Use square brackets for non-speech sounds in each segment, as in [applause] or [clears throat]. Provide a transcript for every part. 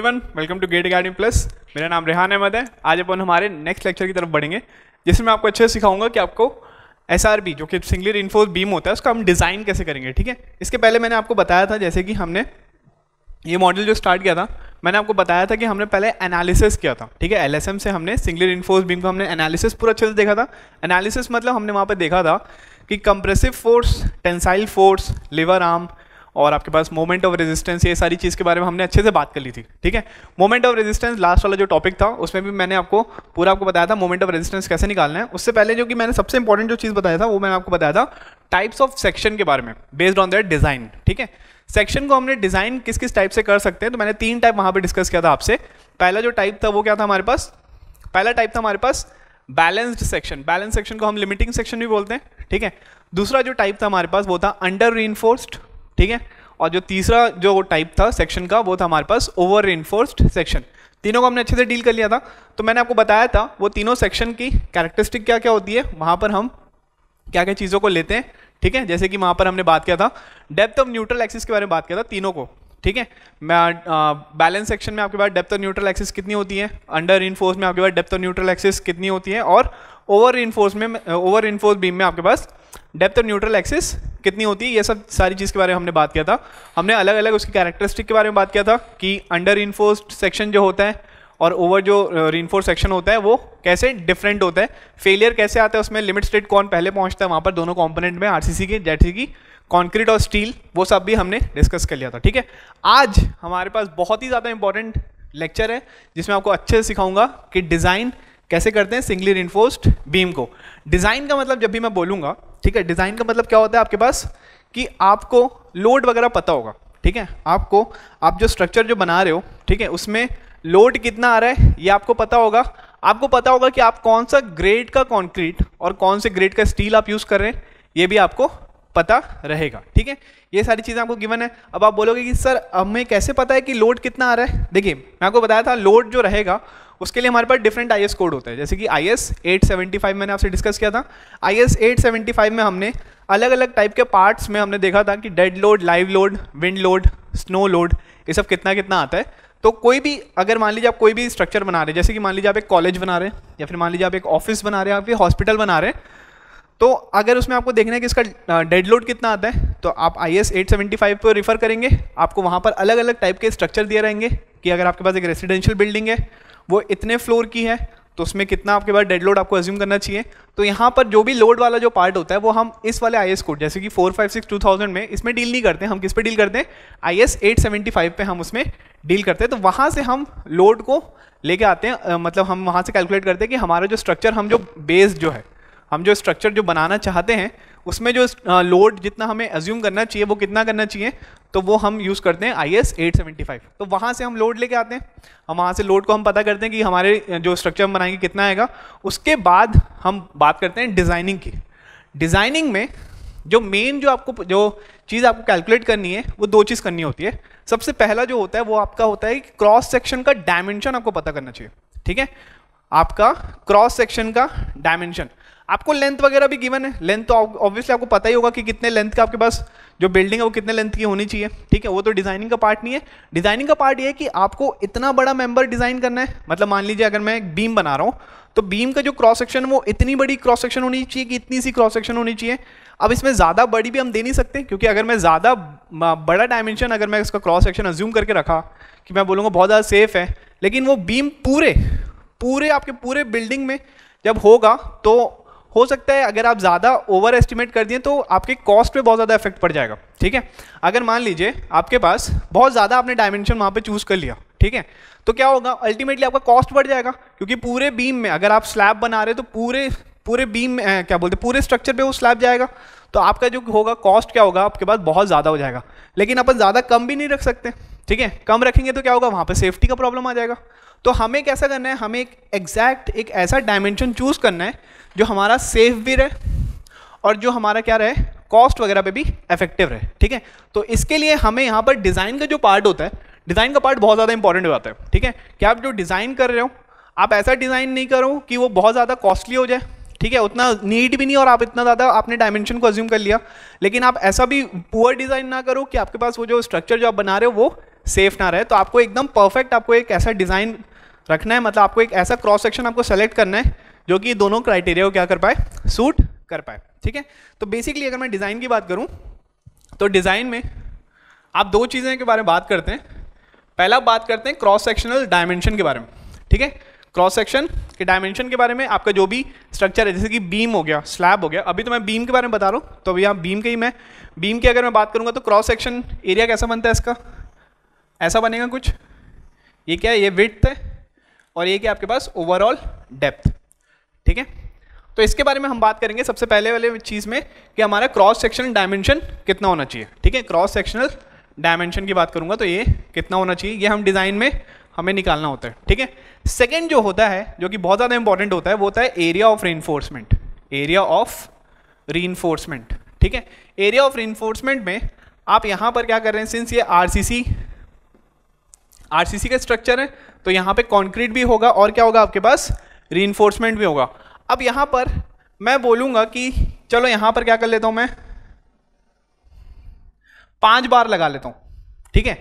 Everyone welcome to GATE academy plus मेरा नाम रेहान अहमद है आज अपन हमारे नेक्स्ट लेक्चर की तरफ बढ़ेंगे जिसमें मैं आपको अच्छे से सिखाऊंगा कि आपको एस जो कि सिंगली रिनफोर्स बीम होता है उसका हम डिज़ाइन कैसे करेंगे ठीक है इसके पहले मैंने आपको बताया था जैसे कि हमने ये मॉडल जो स्टार्ट किया था मैंने आपको बताया था कि हमने पहले एनालिसिस किया था ठीक है एलएसएम से हमने सिंगली रिनफोर्स बीम को हमने एनालिसिस पूरा अच्छे से देखा था एनालिसिस मतलब हमने वहाँ पर देखा था कि compressive force tensile force lever arm और आपके पास मोमेंट ऑफ रेजिस्टेंस ये सारी चीज़ के बारे में हमने अच्छे से बात कर ली थी ठीक है मोमेंट ऑफ रेजिस्टेंस लास्ट वाला जो टॉपिक था उसमें भी मैंने आपको पूरा आपको बताया था मोमेंट ऑफ रेजिस्टेंस कैसे निकालना है उससे पहले जो कि मैंने सबसे इंपॉर्टेंट जो चीज़ बताया था वो मैंने आपको बताया था टाइप्स ऑफ सेक्शन के बारे में बेस्ड ऑन दैट डिज़ाइन ठीक है सेक्शन को हमने डिज़ाइन किस किस टाइप से कर सकते हैं तो मैंने तीन टाइप वहाँ पर डिस्कस किया था आपसे पहला जो टाइप था वो क्या था हमारे पास पहला टाइप था हमारे पास बैलेंस्ड सेक्शन बैलेंस सेक्शन को हम लिमिटिंग सेक्शन भी बोलते हैं ठीक है दूसरा जो टाइप था हमारे पास वो था अंडर री ठीक है और जो तीसरा जो टाइप था सेक्शन का वो था हमारे पास ओवर इन्फोर्स्ड सेक्शन तीनों को हमने अच्छे से डील कर लिया था तो मैंने आपको बताया था वो तीनों सेक्शन की कैरेक्टरिस्टिक क्या क्या होती है वहाँ पर हम क्या क्या चीज़ों को लेते हैं ठीक है जैसे कि वहाँ पर हमने बात किया था डेप्थ ऑफ न्यूट्रल एक्सिस के बारे में बात किया था तीनों को ठीक है मैं बैलेंस सेक्शन में आपके पास डेप्थ और न्यूट्रल एक्सिस कितनी होती है अंडर इनफोर्स में आपके पास डेप्थ और न्यूट्रल एक्सिस कितनी होती है और ओवर इनफोर्स में ओवर इनफोर्स बीम में आपके पास डेप्थ और न्यूट्रल एक्सिस कितनी होती है ये सब सारी चीज़ के बारे में हमने बात किया था हमने अलग अलग उसकी कैरेक्टरिस्टिक के बारे में बात किया था कि अंडर इन्फोर्स सेक्शन जो होता है और ओवर जो इनफोर्स सेक्शन होता है वो कैसे डिफरेंट होता है फेलियर कैसे आता है उसमें लिमिट स्टेट कौन पहले पहुंचता है वहाँ पर दोनों कॉम्पोनेंट में आरसीसी के सी की कॉन्क्रीट और स्टील वो सब भी हमने डिस्कस कर लिया था ठीक है आज हमारे पास बहुत ही ज़्यादा इंपॉर्टेंट लेक्चर है जिसमें आपको अच्छे से सिखाऊंगा कि डिज़ाइन कैसे करते हैं सिंगली इन्फोर्स्ड बीम को डिज़ाइन का मतलब जब भी मैं बोलूँगा ठीक है डिज़ाइन का मतलब क्या होता है आपके पास कि आपको लोड वगैरह पता होगा ठीक है आपको आप जो स्ट्रक्चर जो बना रहे हो ठीक है उसमें लोड कितना आ रहा है ये आपको पता होगा आपको पता होगा कि आप कौन सा ग्रेड का कंक्रीट और कौन से ग्रेड का स्टील आप यूज़ कर रहे हैं ये भी आपको पता रहेगा ठीक है ये सारी चीज़ें आपको गिवन है अब आप बोलोगे कि सर हमें कैसे पता है कि लोड कितना आ रहा है देखिए मैं आपको बताया था लोड जो रहेगा उसके लिए हमारे पास डिफरेंट आई कोड होता है जैसे कि आई एस मैंने आपसे डिस्कस किया था आई एस में हमने अलग अलग टाइप के पार्ट्स में हमने देखा था कि dead load live load wind load snow load ये सब कितना कितना आता है तो कोई भी अगर मान लीजिए आप कोई भी स्ट्रक्चर बना रहे हैं जैसे कि मान लीजिए आप एक कॉलेज बना रहे हैं या फिर मान लीजिए आप एक ऑफिस बना रहे हैं या फिर हॉस्पिटल बना रहे हैं तो अगर उसमें आपको देखना है कि इसका डेड लोड कितना आता है तो आप I S eight seventy five पर रिफ़र करेंगे आपको वहाँ पर अलग अलग टाइप के स्ट्रक्चर दिए रहेंगे कि अगर आपके पास एक रेसिडेंशियल बिल्डिंग है वो इतने फ्लोर की है तो उसमें कितना आपके पास डेड लोड आपको एज्यूम करना चाहिए तो यहाँ पर जो भी लोड वाला जो पार्ट होता है वो हम इस वाले आई एस कोड जैसे कि four five six two thousand में इसमें डील नहीं करते हम किस पे डील करते हैं I S eight seventy five पर हम उसमें डील करते हैं तो वहाँ से हम लोड को लेके आते हैं मतलब हम वहाँ से कैलकुलेट करते हैं कि हमारा जो स्ट्रक्चर हम जो बेस जो है हम जो स्ट्रक्चर जो बनाना चाहते हैं उसमें जो लोड जितना हमें एज्यूम करना चाहिए वो कितना करना चाहिए तो वो हम यूज़ करते हैं I S eight seventy five तो वहाँ से हम लोड लेके आते हैं हम वहाँ से लोड को हम पता करते हैं कि हमारे जो स्ट्रक्चर हम बनाएंगे कितना आएगा उसके बाद हम बात करते हैं डिज़ाइनिंग की डिज़ाइनिंग में जो मेन जो आपको जो चीज़ आपको कैलकुलेट करनी है वो दो चीज़ करनी होती है सबसे पहला जो होता है वो आपका होता है कि क्रॉस सेक्शन का डायमेंशन आपको पता करना चाहिए ठीक है आपका क्रॉस सेक्शन का डायमेंशन आपको लेंथ वगैरह भी गिवन है लेंथ तो ऑब्वियसली आपको पता ही होगा कि कितने लेंथ का आपके पास जो बिल्डिंग है वो कितने लेंथ की होनी चाहिए ठीक है वो तो डिजाइनिंग का पार्ट नहीं है डिजाइनिंग का पार्ट ये है कि आपको इतना बड़ा मेंबर डिजाइन करना है मतलब मान लीजिए अगर मैं एक बीम बना रहा हूँ तो बीम का जो क्रॉस सेक्शन है वो इतनी बड़ी क्रॉस सेक्शन होनी चाहिए कि इतनी सी क्रॉस सेक्शन होनी चाहिए अब इसमें ज़्यादा बड़ी भी हम दे नहीं सकते क्योंकि अगर मैं ज़्यादा बड़ा डायमेंशन अगर मैं इसका क्रॉस सेक्शन अज्यूम करके रखा कि मैं बोलूँगा बहुत ज़्यादा सेफ है लेकिन वो बीम पूरे पूरे आपके पूरे बिल्डिंग में जब होगा तो हो सकता है अगर आप ज़्यादा ओवर एस्टिमेट कर दिए तो आपके कॉस्ट पे बहुत ज़्यादा इफेक्ट पड़ जाएगा ठीक है अगर मान लीजिए आपके पास बहुत ज़्यादा आपने डायमेंशन वहाँ पे चूज़ कर लिया ठीक है तो क्या होगा अल्टीमेटली आपका कॉस्ट बढ़ जाएगा क्योंकि पूरे बीम में अगर आप स्लैब बना रहे तो पूरे पूरे बीम में क्या बोलते पूरे स्ट्रक्चर पर वो स्लैब जाएगा तो आपका जो होगा कॉस्ट क्या होगा आपके पास बहुत ज़्यादा हो जाएगा लेकिन अपन ज़्यादा कम भी नहीं रख सकते ठीक है कम रखेंगे तो क्या होगा वहाँ पर सेफ्टी का प्रॉब्लम आ जाएगा तो हमें कैसा करना है हमें एक एग्जैक्ट एक ऐसा डायमेंशन चूज़ करना है जो हमारा सेफ भी रहे और जो हमारा क्या रहे कॉस्ट वगैरह पे भी इफेक्टिव रहे ठीक है तो इसके लिए हमें यहाँ पर डिज़ाइन का जो पार्ट होता है डिज़ाइन का पार्ट बहुत ज़्यादा इंपॉर्टेंट हो जाता है ठीक है कि आप जो डिज़ाइन कर रहे हो आप ऐसा डिज़ाइन नहीं करो कि वो बहुत ज़्यादा कॉस्टली हो जाए ठीक है उतना नीड भी नहीं और आप इतना ज़्यादा आपने डायमेंशन को अज्यूम कर लिया लेकिन आप ऐसा भी पुअर डिज़ाइन ना करो कि आपके पास वो जो स्ट्रक्चर जो आप बना रहे हो वो सेफ ना रहे तो आपको एकदम परफेक्ट आपको एक ऐसा डिज़ाइन रखना है मतलब आपको एक ऐसा क्रॉस सेक्शन आपको सेलेक्ट करना है जो कि दोनों क्राइटेरिया को क्या कर पाए सूट कर पाए ठीक है तो बेसिकली अगर मैं डिज़ाइन की बात करूँ तो डिज़ाइन में आप दो चीज़ें के बारे में बात करते हैं पहला बात करते हैं क्रॉस सेक्शनल डायमेंशन के बारे में ठीक है क्रॉस सेक्शन के डायमेंशन के बारे में आपका जो भी स्ट्रक्चर है जैसे कि बीम हो गया स्लैब हो गया अभी तो मैं बीम के बारे में बता रहा हूँ तो अभी यहाँ बीम के ही मैं बीम की अगर मैं बात करूँगा तो क्रॉस सेक्शन एरिया कैसा बनता है इसका ऐसा बनेगा कुछ ये क्या है ये विथ है और ये क्या आपके पास ओवरऑल डेप्थ ठीक है तो इसके बारे में हम बात करेंगे सबसे पहले वाले चीज़ में कि हमारा क्रॉस सेक्शनल डायमेंशन कितना होना चाहिए ठीक है क्रॉस सेक्शनल डायमेंशन की बात करूँगा तो ये कितना होना चाहिए ये हम डिज़ाइन में हमें निकालना होता है ठीक है सेकेंड जो होता है जो कि बहुत ज़्यादा इंपॉर्टेंट होता है वो होता है area of reinforcement area of reinforcement ठीक है एरिया ऑफ रेनफोर्समेंट में आप यहाँ पर क्या कर रहे हैं सिंस ये आर आरसीसी का स्ट्रक्चर है तो यहाँ पे कंक्रीट भी होगा और क्या होगा आपके पास री भी होगा अब यहाँ पर मैं बोलूँगा कि चलो यहाँ पर क्या कर लेता हूँ मैं पांच बार लगा लेता हूँ ठीक है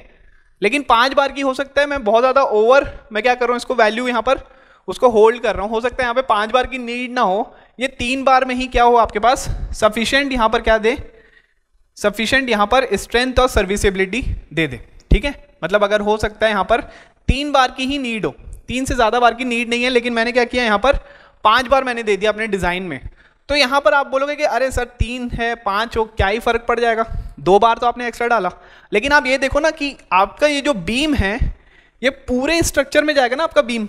लेकिन पांच बार की हो सकता है मैं बहुत ज़्यादा ओवर मैं क्या कर रहा हूँ इसको वैल्यू यहाँ पर उसको होल्ड कर रहा हूँ हो सकता है यहाँ पे पांच बार की नीड ना हो ये तीन बार में ही क्या हो आपके पास सफिशियंट यहाँ पर क्या दे सफिशियंट यहाँ पर स्ट्रेंथ और सर्विसबिलिटी दे दे ठीक है मतलब अगर हो सकता है यहाँ पर तीन बार की ही नीड हो तीन से ज़्यादा बार की नीड नहीं है लेकिन मैंने क्या किया यहाँ पर पाँच बार मैंने दे दिया अपने डिज़ाइन में तो यहाँ पर आप बोलोगे कि अरे सर तीन है पाँच हो क्या ही फ़र्क पड़ जाएगा दो बार तो आपने एक्स्ट्रा डाला लेकिन आप ये देखो ना कि आपका ये जो बीम है ये पूरे स्ट्रक्चर में जाएगा ना आपका बीम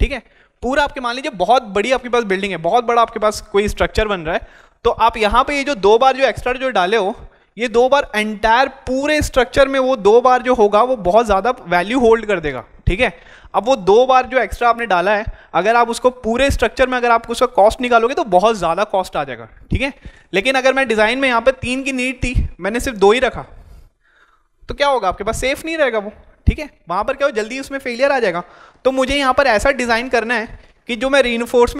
ठीक है पूरा आपके मान लीजिए बहुत बड़ी आपके पास बिल्डिंग है बहुत बड़ा आपके पास कोई स्ट्रक्चर बन रहा है तो आप यहाँ पर ये जो दो बार जो एक्स्ट्रा जो डाले हो ये दो बार एंटायर पूरे स्ट्रक्चर में वो दो बार जो होगा वो बहुत ज़्यादा वैल्यू होल्ड कर देगा ठीक है अब वो दो बार जो एक्स्ट्रा आपने डाला है अगर आप उसको पूरे स्ट्रक्चर में अगर आप उसका कॉस्ट निकालोगे तो बहुत ज़्यादा कॉस्ट आ जाएगा ठीक है लेकिन अगर मैं डिज़ाइन में यहाँ पर तीन की नीड थी मैंने सिर्फ दो ही रखा तो क्या होगा आपके पास सेफ नहीं रहेगा वो ठीक है वहाँ पर क्या हो जल्दी उसमें फेलियर आ जाएगा तो मुझे यहाँ पर ऐसा डिज़ाइन करना है कि जो मैं री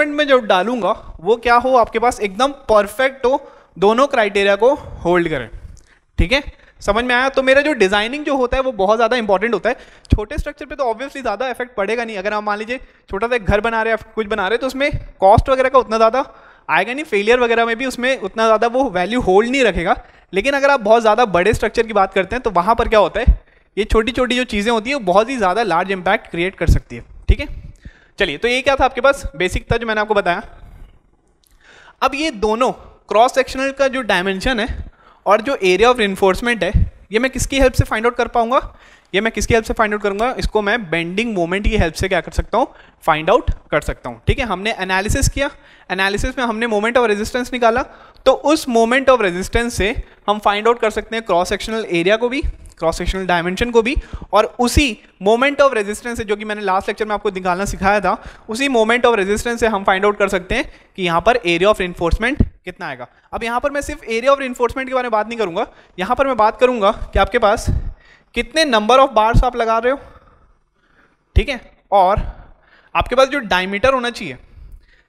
में जो डालूंगा वो क्या हो आपके पास एकदम परफेक्ट हो दोनों क्राइटेरिया को होल्ड करें ठीक है समझ में आया तो मेरा जो डिजाइनिंग जो होता है वो बहुत ज़्यादा इंपॉर्टेंट होता है छोटे स्ट्रक्चर पे तो ऑब्वियसली ज़्यादा इफेक्ट पड़ेगा नहीं अगर आप मान लीजिए छोटा सा घर बना रहे हैं कुछ बना रहे तो उसमें कॉस्ट वगैरह का उतना ज़्यादा आएगा नहीं फेलियर वगैरह में भी उसमें उतना ज़्यादा वो वैल्यू होल्ड नहीं रखेगा लेकिन अगर आप बहुत ज़्यादा बड़े स्ट्रक्चर की बात करते हैं तो वहाँ पर क्या होता है ये छोटी छोटी जो चीज़ें होती हैं वो बहुत ही ज़्यादा लार्ज इम्पैक्ट क्रिएट कर सकती है ठीक है चलिए तो ये क्या था आपके पास बेसिक था जो मैंने आपको बताया अब ये दोनों क्रॉस सेक्शनल का जो डायमेंशन है और जो एरिया ऑफ इन्फोर्समेंट है ये मैं किसकी हेल्प से फाइंड आउट कर पाऊंगा ये मैं किसकी हेल्प से फाइंड आउट करूंगा इसको मैं बेंडिंग मोमेंट की हेल्प से क्या कर सकता हूँ फाइंड आउट कर सकता हूँ ठीक है हमने एनालिसिस किया एनालिसिस में हमने मोमेंट ऑफ रेजिस्टेंस निकाला तो उस मोमेंट ऑफ रेजिस्टेंस से हम फाइंड आउट कर सकते हैं क्रॉस सेक्शनल एरिया को भी क्रॉस सेक्शनल डायमेंशन को भी और उसी मोमेंट ऑफ रेजिस्टेंस से जो कि मैंने लास्ट लेक्चर में आपको निकालना सिखाया था उसी मोमेंट ऑफ रेजिस्टेंस से हम फाइंड आउट कर सकते हैं कि यहाँ पर एरिया ऑफ इन्फोर्समेंट कितना आएगा अब यहाँ पर मैं सिर्फ एरिया ऑफ इन्फोर्समेंट के बारे में बात नहीं करूँगा यहाँ पर मैं बात करूँगा कि आपके पास कितने नंबर ऑफ बार्स आप लगा रहे हो ठीक है और आपके पास जो डायमीटर होना चाहिए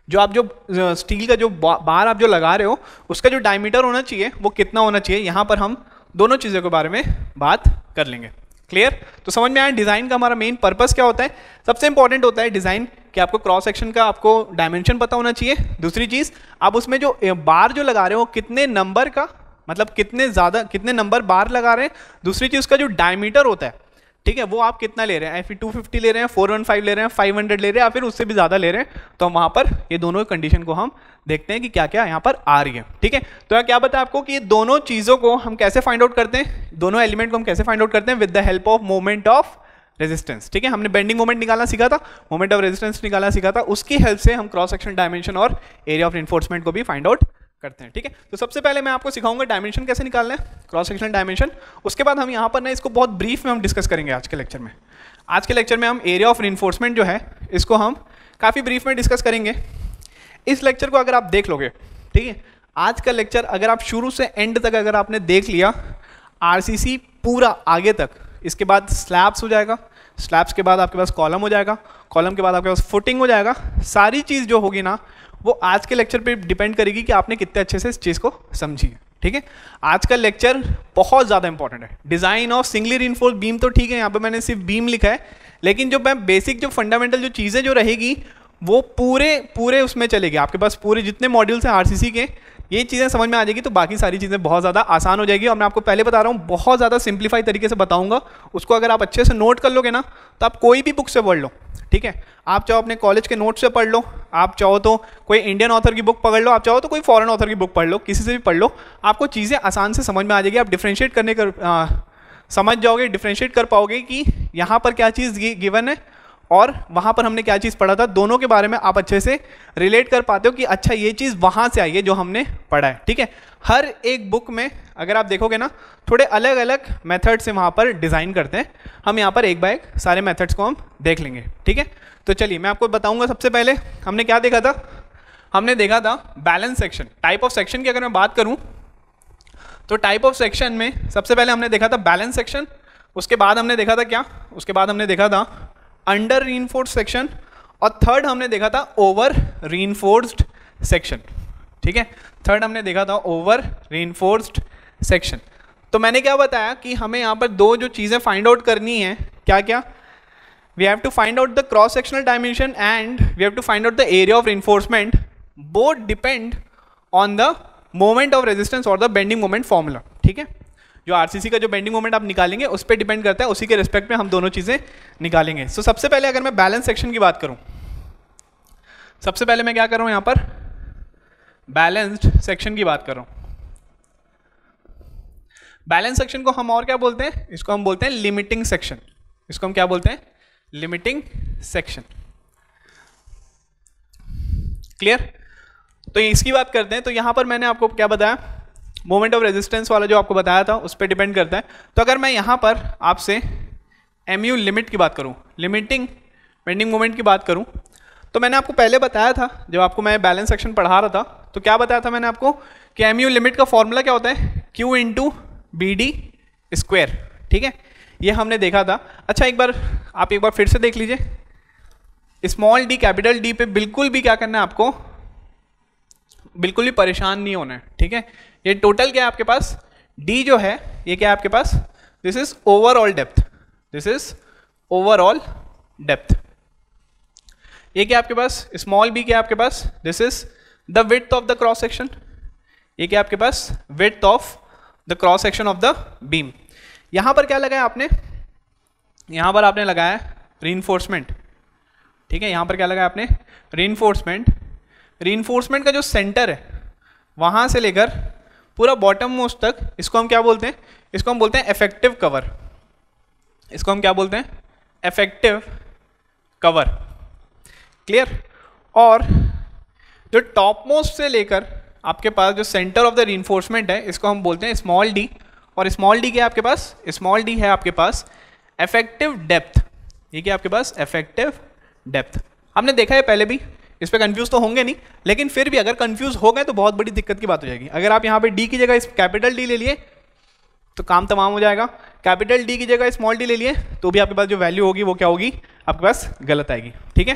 जो आप जो स्टील का जो बार आप जो लगा रहे हो उसका जो डायमीटर होना चाहिए वो कितना होना चाहिए यहाँ पर हम दोनों चीज़ों के बारे में बात कर लेंगे क्लियर तो समझ में आया डिज़ाइन का हमारा मेन पर्पस क्या होता है सबसे इंपॉर्टेंट होता है डिज़ाइन कि आपको क्रॉस सेक्शन का आपको डायमेंशन पता होना चाहिए दूसरी चीज़ आप उसमें जो बार जो लगा रहे हो कितने नंबर का मतलब कितने ज़्यादा कितने नंबर बार लगा रहे हैं दूसरी चीज़ उसका जो डायमीटर होता है ठीक है वो आप कितना ले रहे हैं फिर टू फिफ्टी ले रहे हैं फोर वन फाइव ले रहे हैं फाइव हंड्रेड ले रहे हैं या फिर उससे भी ज़्यादा ले रहे हैं तो हम वहाँ पर ये दोनों कंडीशन को हम देखते हैं कि क्या क्या यहाँ पर आ रही है ठीक है तो क्या बताया आपको कि ये दोनों चीज़ों को हम कैसे फाइंड आउट करते हैं दोनों एलिमेंट को हम कैसे फाइंड आउट करते हैं with the help of moment of resistance ठीक है हमने बेंडिंग मोमेंट निकालना सीखा था मोमेंट ऑफ रेजिस्टेंस निकालना सीखा था उसकी हेल्प से हम क्रॉस सेक्शन डायमेंशन और एरिया ऑफ इन्फोर्समेंट को भी फाइंड आउट करते हैं ठीक है तो सबसे पहले मैं आपको सिखाऊंगा डायमेंशन कैसे निकालना है क्रॉस सेक्शनल डायमेंशन उसके बाद हम यहाँ पर ना इसको बहुत ब्रीफ में हम डिस्कस करेंगे आज के लेक्चर में आज के लेक्चर में हम एरिया ऑफ इन्फोर्समेंट जो है इसको हम काफ़ी ब्रीफ में डिस्कस करेंगे इस लेक्चर को अगर आप देख लोगे ठीक है आज का लेक्चर अगर आप शुरू से एंड तक अगर आपने देख लिया आर पूरा आगे तक इसके बाद स्लैब्स हो जाएगा स्लैब्स के बाद आपके पास कॉलम हो जाएगा कॉलम के बाद आपके पास फुटिंग हो जाएगा सारी चीज़ जो होगी ना वो आज के लेक्चर पे डिपेंड करेगी कि आपने कितने अच्छे से इस चीज़ को समझी है ठीक है आज का लेक्चर बहुत ज़्यादा इंपॉर्टेंट है design of singly reinforced beam तो ठीक है यहाँ पे मैंने सिर्फ बीम लिखा है लेकिन जो मैं बेसिक जो फंडामेंटल जो चीज़ें जो रहेगी वो पूरे पूरे उसमें चलेगी आपके पास पूरे जितने मॉड्यूल्स हैं आर के ये चीज़ें समझ में आ जाएगी तो बाकी सारी चीज़ें बहुत ज़्यादा आसान हो जाएगी और मैं आपको पहले बता रहा हूँ बहुत ज़्यादा सिंप्लीफाई तरीके से बताऊँगा उसको अगर आप अच्छे से नोट कर लोगे ना तो आप कोई भी बुक से पढ़ लो ठीक है आप चाहो अपने कॉलेज के नोट से पढ़ लो आप चाहो तो कोई इंडियन ऑथर की बुक पकड़ लो आप चाहो तो कोई फॉरेन ऑथर की बुक पढ़ लो किसी से भी पढ़ लो आपको चीज़ें आसान से समझ में आ जाएगी आप डिफ्रेंशिएट करने कर आ, समझ जाओगे डिफ्रेंशिएट कर पाओगे कि यहाँ पर क्या चीज़ गिवन है और वहाँ पर हमने क्या चीज़ पढ़ा था दोनों के बारे में आप अच्छे से रिलेट कर पाते हो कि अच्छा ये चीज़ वहाँ से आई है जो हमने पढ़ा है ठीक है हर एक बुक में अगर आप देखोगे ना थोड़े अलग अलग मेथड से वहाँ पर डिज़ाइन करते हैं हम यहाँ पर एक बाय एक सारे मेथड्स को हम देख लेंगे ठीक है तो चलिए मैं आपको बताऊँगा सबसे पहले हमने क्या देखा था हमने देखा था balance section type of section की अगर मैं बात करूँ तो टाइप ऑफ सेक्शन में सबसे पहले हमने देखा था बैलेंस सेक्शन उसके बाद हमने देखा था क्या उसके बाद हमने देखा था अंडर री सेक्शन और थर्ड हमने देखा था ओवर री सेक्शन ठीक है थर्ड हमने देखा था ओवर री सेक्शन तो मैंने क्या बताया कि हमें यहाँ पर दो जो चीज़ें फाइंड आउट करनी है क्या क्या we have to find out the cross sectional dimension and we have to find out the area of reinforcement both depend on the moment of resistance और द बेंडिंग मोमेंट फॉर्मूला ठीक है जो RCC का जो bending moment आप निकालेंगे उस पर डिपेंड करता है उसी के रिस्पेक्ट में हम दोनों चीज़ें निकालेंगे सो so, सबसे पहले अगर मैं बैलेंस सेक्शन की बात करूं सबसे पहले मैं क्या कर रहा पर बैलेंस्ड सेक्शन की बात कर रहा बैलेंस सेक्शन को हम और क्या बोलते हैं इसको हम बोलते हैं लिमिटिंग सेक्शन इसको हम क्या बोलते हैं लिमिटिंग सेक्शन क्लियर तो इसकी बात करते हैं तो यहां पर मैंने आपको क्या बताया मोमेंट ऑफ रेजिस्टेंस वाला जो आपको बताया था उस पर डिपेंड करता है तो अगर मैं यहाँ पर आपसे एम यू लिमिट की बात करूँ लिमिटिंग बेंडिंग मोमेंट की बात करूँ तो मैंने आपको पहले बताया था जब आपको मैं बैलेंस सेक्शन पढ़ा रहा था तो क्या बताया था मैंने आपको कि एम यू लिमिट का फॉर्मूला क्या होता है Q into B D square ठीक है ये हमने देखा था अच्छा एक बार आप एक बार फिर से देख लीजिए स्मॉल डी कैपिटल डी पे बिल्कुल भी क्या करना है आपको बिल्कुल भी परेशान नहीं होना है ठीक है ये टोटल क्या है आपके पास डी जो है ये क्या है आपके पास this is overall depth this is overall depth ये क्या आपके पास स्मॉल बी क्या आपके पास this is the width of the cross section ये क्या आपके पास width of the cross section of the beam यहां पर क्या लगाया आपने यहां पर आपने लगाया रीइंफोर्समेंट ठीक है यहां पर क्या लगाया आपने रीइंफोर्समेंट रीइंफोर्समेंट का जो सेंटर है वहां से लेकर पूरा बॉटम मोस्ट तक इसको हम क्या बोलते हैं इसको हम बोलते हैं इफेक्टिव कवर इसको हम क्या बोलते हैं इफेक्टिव कवर क्लियर और जो टॉप मोस्ट से लेकर आपके पास जो सेंटर ऑफ द रीन्फोर्समेंट है इसको हम बोलते हैं स्मॉल डी और स्मॉल डी क्या आपके पास स्मॉल डी है आपके पास इफेक्टिव डेप्थ ये क्या आपके पास इफेक्टिव डेप्थ हमने देखा है पहले भी इस पर कन्फ्यूज़ तो होंगे नहीं लेकिन फिर भी अगर कन्फ्यूज़ हो गए तो बहुत बड़ी दिक्कत की बात हो जाएगी अगर आप यहाँ पे डी की जगह इस कैपिटल डी ले लिए तो काम तमाम हो जाएगा कैपिटल डी की जगह स्मॉल डी ले लिए तो भी आपके पास जो वैल्यू होगी वो क्या होगी आपके पास गलत आएगी ठीक है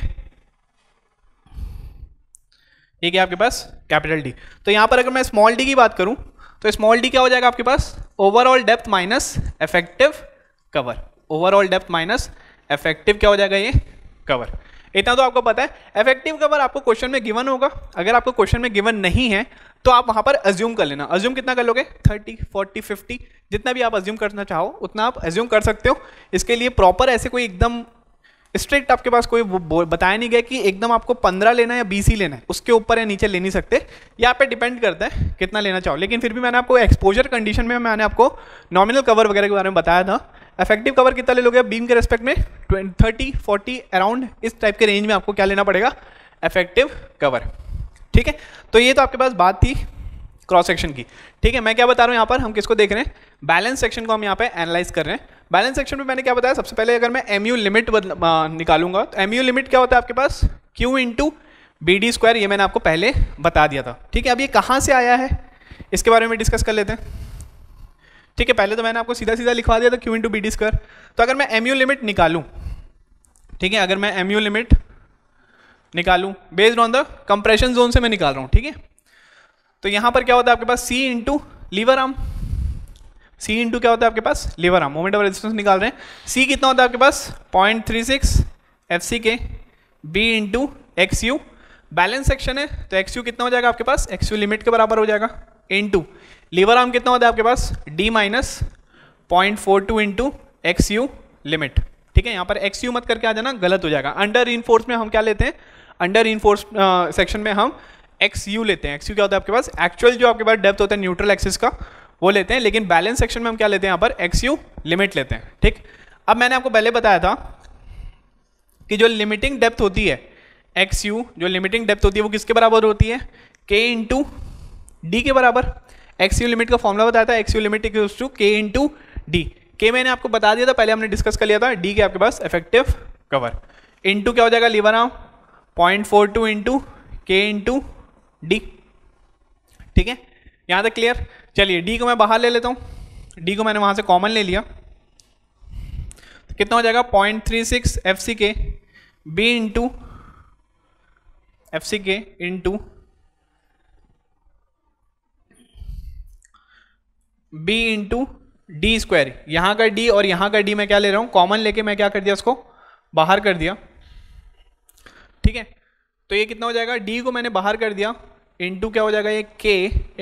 ठीक है आपके पास कैपिटल डी तो यहाँ पर अगर मैं स्मॉल डी की बात करूँ तो स्मॉल डी क्या हो जाएगा आपके पास overall depth minus effective cover overall depth minus effective क्या हो जाएगा ये कवर इतना तो आपको पता है इफेक्टिव कवर आपको क्वेश्चन में गिवन होगा अगर आपको क्वेश्चन में गिवन नहीं है तो आप वहां पर अज्यूम कर लेना अज्यूम कितना कर लोगे 30, 40, 50 जितना भी आप अज्यूम करना चाहो उतना आप अज्यूम कर सकते हो इसके लिए प्रॉपर ऐसे कोई एकदम स्ट्रिक्ट आपके पास कोई बताया नहीं गया कि एकदम आपको पंद्रह लेना है या बीस ही लेना है उसके ऊपर या नीचे ले नहीं सकते या आप पे डिपेंड करता है कितना लेना चाहो लेकिन फिर भी मैंने आपको एक्सपोजर कंडीशन में मैंने आपको नॉमिनल कवर वगैरह के बारे में बताया था इफेक्टिव कवर कितना ले लोगे बीम के रेस्पेक्ट में थर्टी फोर्टी अराउंड इस टाइप के रेंज में आपको क्या लेना पड़ेगा इफेक्टिव कवर ठीक है तो ये तो आपके पास बात थी क्रॉस सेक्शन की ठीक है मैं क्या बता रहा हूँ यहाँ पर हम किसको देख रहे हैं बैलेंस सेक्शन को हम यहाँ पे एनालाइज कर रहे हैं बैलेंस सेक्शन में मैंने क्या बताया सबसे पहले अगर मैं एमयू लिमिट निकालूंगा तो एमयू लिमिट क्या होता है आपके पास Q into B D square ये मैंने आपको पहले बता दिया था ठीक है अब ये कहाँ से आया है इसके बारे में डिस्कस कर लेते हैं ठीक है पहले तो मैंने आपको सीधा सीधा लिखवा दिया था Q into B D square तो अगर मैं एम लिमिट निकालूँ ठीक है अगर मैं एम लिमिट निकालूँ based on the compression zone से मैं निकाल रहा हूँ ठीक है तो यहाँ पर क्या होता है आपके पास C into lever arm C into क्या होता है आपके पास lever arm moment of resistance निकाल रहे हैं सी कितना होता है आपके पास point three six F C K B into X U balance section है तो एक्स यू कितना हो जाएगा आपके पास एक्स यू लिमिट के बराबर हो जाएगा इन टू लीवर आर्म कितना होता है आपके पास D minus point four two into X U limit ठीक है यहां पर एक्स यू मत करके आ जाना गलत हो जाएगा अंडर इनफोर्स में हम क्या लेते हैं अंडर इनफोर्स सेक्शन में हम एक्स यू लेते हैं एक्स यू क्या होता है आपके पास एक्चुअल जो आपके पास डेप्थ होता है न्यूट्रल एक्सिस का वो लेते हैं लेकिन बैलेंस सेक्शन में हम क्या लेते हैं यहां पर एक्स यू लिमिट लेते हैं ठीक अब मैंने आपको पहले बताया था कि जो लिमिटिंग डेप्थ होती है एक्स यू जो लिमिटिंग डेप्थ होती है वो किसके बराबर होती है के इंटू डी के बराबर एक्स यू लिमिट का फॉर्मला बताया था X U limit equals to K in to D के मैंने आपको बता दिया था पहले हमने डिस्कस कर लिया था डी के आपके पास इफेक्टिव कवर इंटू क्या हो जाएगा लीवर आओ point four two into K in to D ठीक है यहाँ तक क्लियर चलिए डी को मैं बाहर ले लेता हूँ डी को मैंने वहाँ से कॉमन ले लिया तो कितना हो जाएगा point three six F C K B into F C K into B into D square यहाँ का डी और यहाँ का डी मैं क्या ले रहा हूँ कॉमन लेके मैं क्या कर दिया उसको बाहर कर दिया ठीक है तो ये कितना हो जाएगा डी को मैंने बाहर कर दिया इंटू क्या हो जाएगा ये K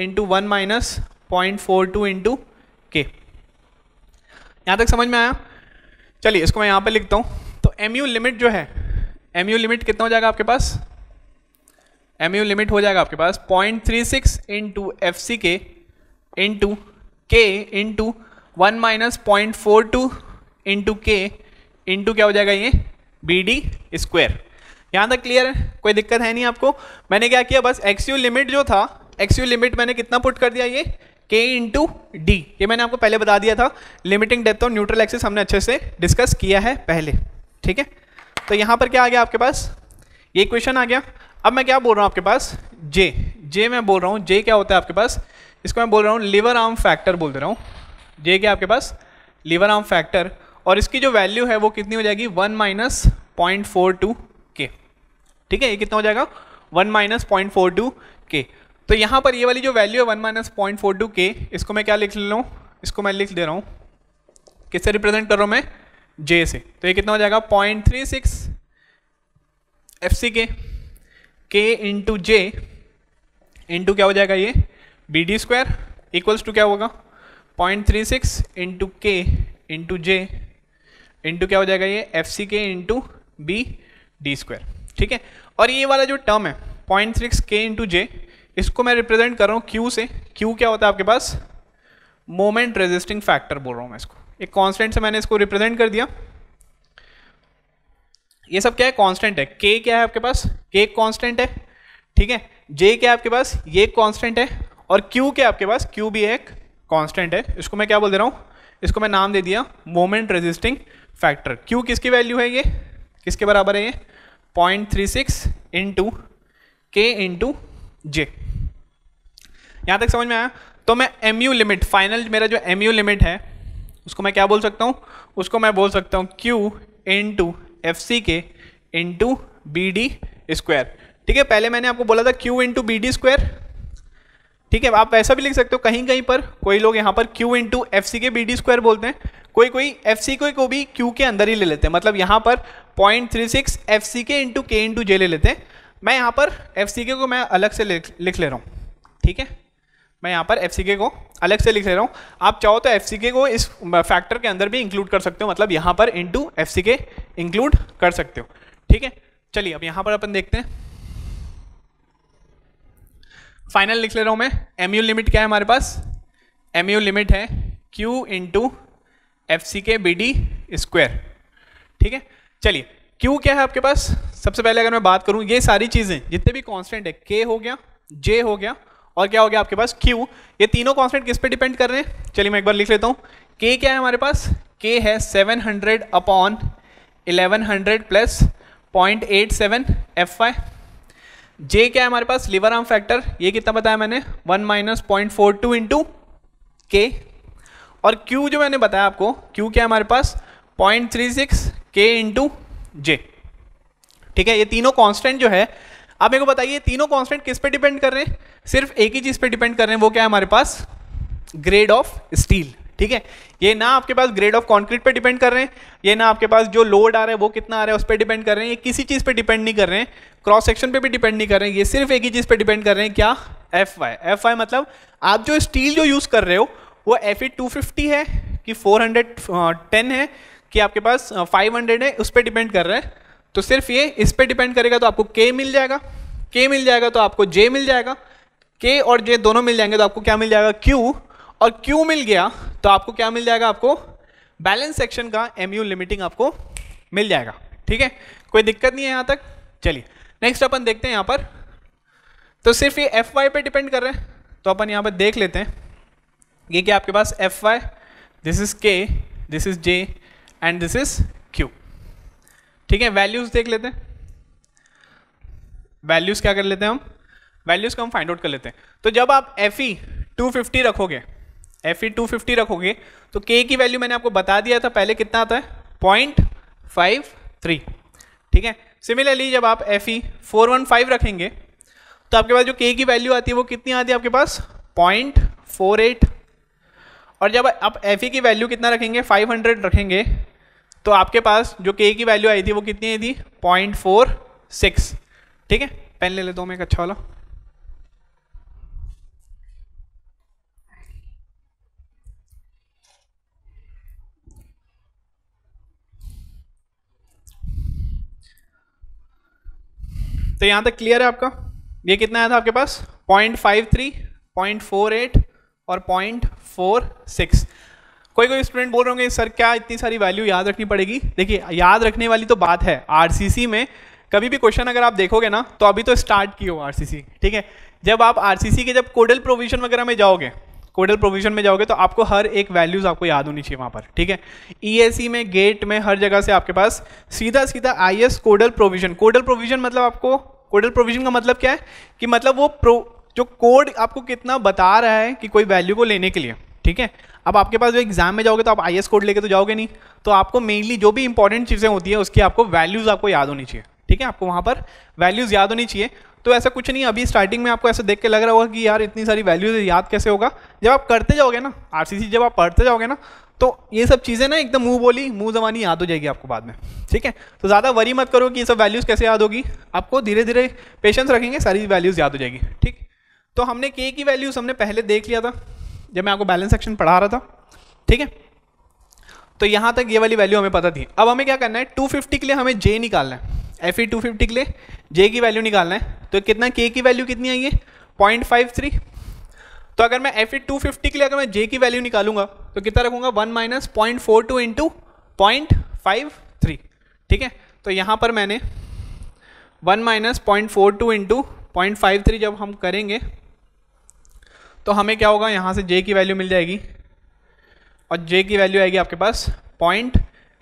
into one minus point four two into K यहाँ तक समझ में आया चलिए इसको मैं यहाँ पर लिखता हूँ तो एम यू लिमिट जो है एम यू लिमिट कितना हो जाएगा आपके पास एम यू लिमिट हो जाएगा आपके पास point three six into F C K into K into one minus point four two into K into क्या हो जाएगा ये बी डी स्क्वेयर यहाँ तक क्लियर है कोई दिक्कत है नहीं आपको मैंने क्या किया बस एक्स यू लिमिट जो था एक्स यू लिमिट मैंने कितना पुट कर दिया ये के इंटू डी ये मैंने आपको पहले बता दिया था लिमिटिंग डेप्थ और न्यूट्रल एक्सिस हमने अच्छे से डिस्कस किया है पहले ठीक है तो यहाँ पर क्या आ गया आपके पास ये क्वेश्चन आ गया अब मैं क्या बोल रहा हूँ आपके पास जे जे मैं बोल रहा हूँ जे क्या होता है आपके पास इसको मैं बोल रहा हूँ लिवर आर्म फैक्टर बोल दे रहा हूँ ये क्या आपके पास लिवर आर्म फैक्टर और इसकी जो वैल्यू है वो कितनी हो जाएगी one minus point four two K ठीक है ये कितना हो जाएगा one minus point four two K तो यहाँ पर ये वाली जो वैल्यू है one minus point four two K इसको मैं क्या लिख ले रहा हूँ इसको मैं लिख दे रहा हूँ किससे रिप्रेजेंट कर रहा हूँ मैं जे से तो ये कितना हो जाएगा point three six F C K K into J into क्या हो जाएगा ये B D square equals to क्या होगा point three six into K into J into क्या हो जाएगा ये F C K into B D square ठीक है और ये वाला जो टर्म है point six K into J इसको मैं रिप्रेजेंट कर रहा हूँ क्यू से क्यू क्या होता है आपके पास मोमेंट रेजिस्टिंग फैक्टर बोल रहा हूँ मैं इसको एक कॉन्स्टेंट से मैंने इसको रिप्रेजेंट कर दिया ये सब क्या है कॉन्स्टेंट है के क्या है आपके पास के कॉन्स्टेंट है ठीक है जे क्या है आपके पास ये कॉन्स्टेंट है और क्यू के आपके पास क्यू भी एक कांस्टेंट है इसको मैं क्या बोल दे रहा हूँ इसको मैं नाम दे दिया मोमेंट रेजिस्टिंग फैक्टर क्यू किसकी वैल्यू है ये किसके बराबर है ये point three six into K into J यहाँ तक समझ में आया तो मैं एम यू लिमिट फाइनल मेरा जो एम यू लिमिट है उसको मैं क्या बोल सकता हूँ उसको मैं बोल सकता हूँ Q into F C K into B D square ठीक है पहले मैंने आपको बोला था Q into B D square ठीक है आप वैसा भी लिख सकते हो कहीं कहीं पर कोई लोग यहाँ पर Q into F C K B D square बोलते हैं कोई कोई एफ सी को, को भी Q के अंदर ही ले लेते हैं मतलब यहाँ पर point three six F C K into K into जे ले लेते हैं मैं यहाँ पर एफ सी के को मैं अलग से लिख लिख ले रहा हूँ ठीक है मैं यहाँ पर एफ सी के को अलग से लिख ले रहा हूँ आप चाहो तो एफ सी के को इस फैक्टर के अंदर भी इंक्लूड कर सकते हो मतलब यहाँ पर इंटू एफ सी के इंक्लूड कर सकते हो ठीक है चलिए अब यहाँ पर अपन देखते हैं फाइनल लिख ले रहा हूँ मैं एम यू लिमिट क्या है हमारे पास एम यू लिमिट है Q into F C K B D square ठीक है चलिए क्यू क्या है आपके पास सबसे पहले अगर मैं बात करूँ ये सारी चीज़ें जितने भी कॉन्स्टेंट है के हो गया जे हो गया और क्या हो गया आपके पास क्यू ये तीनों कॉन्स्टेंट किस पे डिपेंड कर रहे हैं चलिए मैं एक बार लिख लेता हूँ के क्या है हमारे पास के है 700 hundred upon eleven hundred plus point eight seven F I J क्या है हमारे पास लिवर आर्म फैक्टर ये कितना बताया मैंने one minus point four two into K और क्यू जो मैंने बताया आपको क्यू क्या है हमारे पास point three six K into J ठीक है ये तीनों कांस्टेंट जो है आप मेरे को बताइए तीनों कांस्टेंट किस पे डिपेंड कर रहे हैं सिर्फ एक ही चीज़ पे डिपेंड कर रहे हैं वो क्या है हमारे पास ग्रेड ऑफ स्टील ठीक है ये ना आपके पास ग्रेड ऑफ कॉन्क्रीट पे डिपेंड कर रहे हैं ये ना आपके पास जो लोड आ रहा है वो कितना आ रहा है उस पर डिपेंड कर रहे हैं ये किसी चीज़ पे डिपेंड नहीं कर रहे हैं क्रॉस सेक्शन पे भी डिपेंड नहीं कर रहे हैं ये सिर्फ एक ही चीज़ पे डिपेंड कर रहे हैं क्या एफ वाई एफ वाई मतलब आप जो स्टील जो यूज़ कर रहे हो वो एफ ई टू फिफ्टी है कि फोर हंड्रेड टेन है कि आपके पास फाइव uh, हंड्रेड है उस पर डिपेंड कर रहे हैं तो सिर्फ ये इस पर डिपेंड करेगा तो आपको के मिल जाएगा के मिल जाएगा तो आपको जे मिल जाएगा के और जे दोनों मिल जाएंगे तो आपको क्या मिल जाएगा क्यू और क्यू मिल गया तो आपको क्या मिल जाएगा आपको बैलेंस सेक्शन का एम यू लिमिटिंग आपको मिल जाएगा ठीक है कोई दिक्कत नहीं है यहां तक चलिए नेक्स्ट अपन देखते हैं यहां पर तो सिर्फ ये एफ वाई पर डिपेंड कर रहे हैं तो अपन यहां पर देख लेते हैं ये कि आपके पास F Y this is K this is J and this is Q ठीक है वैल्यूज़ देख लेते हैं वैल्यूज़ क्या कर लेते हैं हम वैल्यूज़ को हम फाइंड आउट कर लेते हैं तो जब आप एफ ई टू फिफ्टी रखोगे एफ ई टू फिफ्टी रखोगे तो के की वैल्यू मैंने आपको बता दिया था पहले कितना आता है पॉइंट फाइव थ्री ठीक है सिमिलरली जब आप F E four one five रखेंगे तो आपके पास जो के की वैल्यू आती है वो कितनी आती है आपके पास पॉइंट फोर एट और जब आप एफ ई e की वैल्यू कितना रखेंगे फाइव हंड्रेड रखेंगे तो आपके पास जो के की वैल्यू आई थी वो कितनी आई थी पॉइंट फोर सिक्स ठीक है पेन ले लेता हूँ मैं एक अच्छा वाला तो यहाँ तक क्लियर है आपका ये कितना आया था आपके पास point five three point four eight और पॉइंट फोर सिक्स कोई कोई स्टूडेंट बोल रहे होंगे सर क्या इतनी सारी वैल्यू याद रखनी पड़ेगी देखिए याद रखने वाली तो बात है आर में कभी भी क्वेश्चन अगर आप देखोगे ना तो अभी तो स्टार्ट की हो आर ठीक है जब आप आर के जब कोडल प्रोविजन वगैरह में जाओगे कोडल प्रोविजन में जाओगे तो आपको हर एक वैल्यूज आपको याद होनी चाहिए वहां पर ठीक है ई e e में गेट में हर जगह से आपके पास सीधा सीधा आई कोडल प्रोविजन कोडल प्रोविजन मतलब आपको कोडल प्रोविजन का मतलब क्या है कि मतलब वो प्रो जो कोड आपको कितना बता रहा है कि कोई वैल्यू को लेने के लिए ठीक है अब आपके पास जो एग्जाम में जाओगे तो आप आई कोड लेके तो जाओगे नहीं तो आपको मेनली जो भी इंपॉर्टेंट चीज़ें होती है उसकी आपको वैल्यूज़ आपको याद होनी चाहिए ठीक है आपको वहाँ पर वैल्यूज़ याद होनी चाहिए तो ऐसा कुछ नहीं अभी स्टार्टिंग में आपको ऐसा देख के लग रहा होगा कि यार इतनी सारी वैल्यूज याद कैसे होगा जब आप करते जाओगे ना आर जब आप पढ़ते जाओगे ना तो ये सब चीज़ें ना एकदम मुँह बोली मुँह जबानी याद हो जाएगी आपको बाद में ठीक है तो ज़्यादा वरी मत करो कि ये सब वैल्यूज़ कैसे याद होगी आपको धीरे धीरे पेशेंस रखेंगे सारी वैल्यूज़ याद हो जाएगी ठीक तो हमने के की वैल्यूज़ हमने पहले देख लिया था जब मैं आपको बैलेंस सेक्शन पढ़ा रहा था ठीक है तो यहाँ तक ये वाली वैल्यू हमें पता थी अब हमें क्या करना है 250 के लिए हमें जे निकालना है एफ ई टू फिफ्टी के लिए जे की वैल्यू निकालना है तो कितना के की वैल्यू कितनी आई है पॉइंट फाइव थ्री तो अगर मैं एफ ई टू फिफ्टी के लिए अगर मैं जे की वैल्यू निकालूंगा तो कितना रखूंगा one minus point four two into point five three ठीक है तो यहाँ पर मैंने one minus point four two into point five three जब हम करेंगे तो हमें क्या होगा यहाँ से जे की वैल्यू मिल जाएगी और जे की वैल्यू आएगी आपके पास point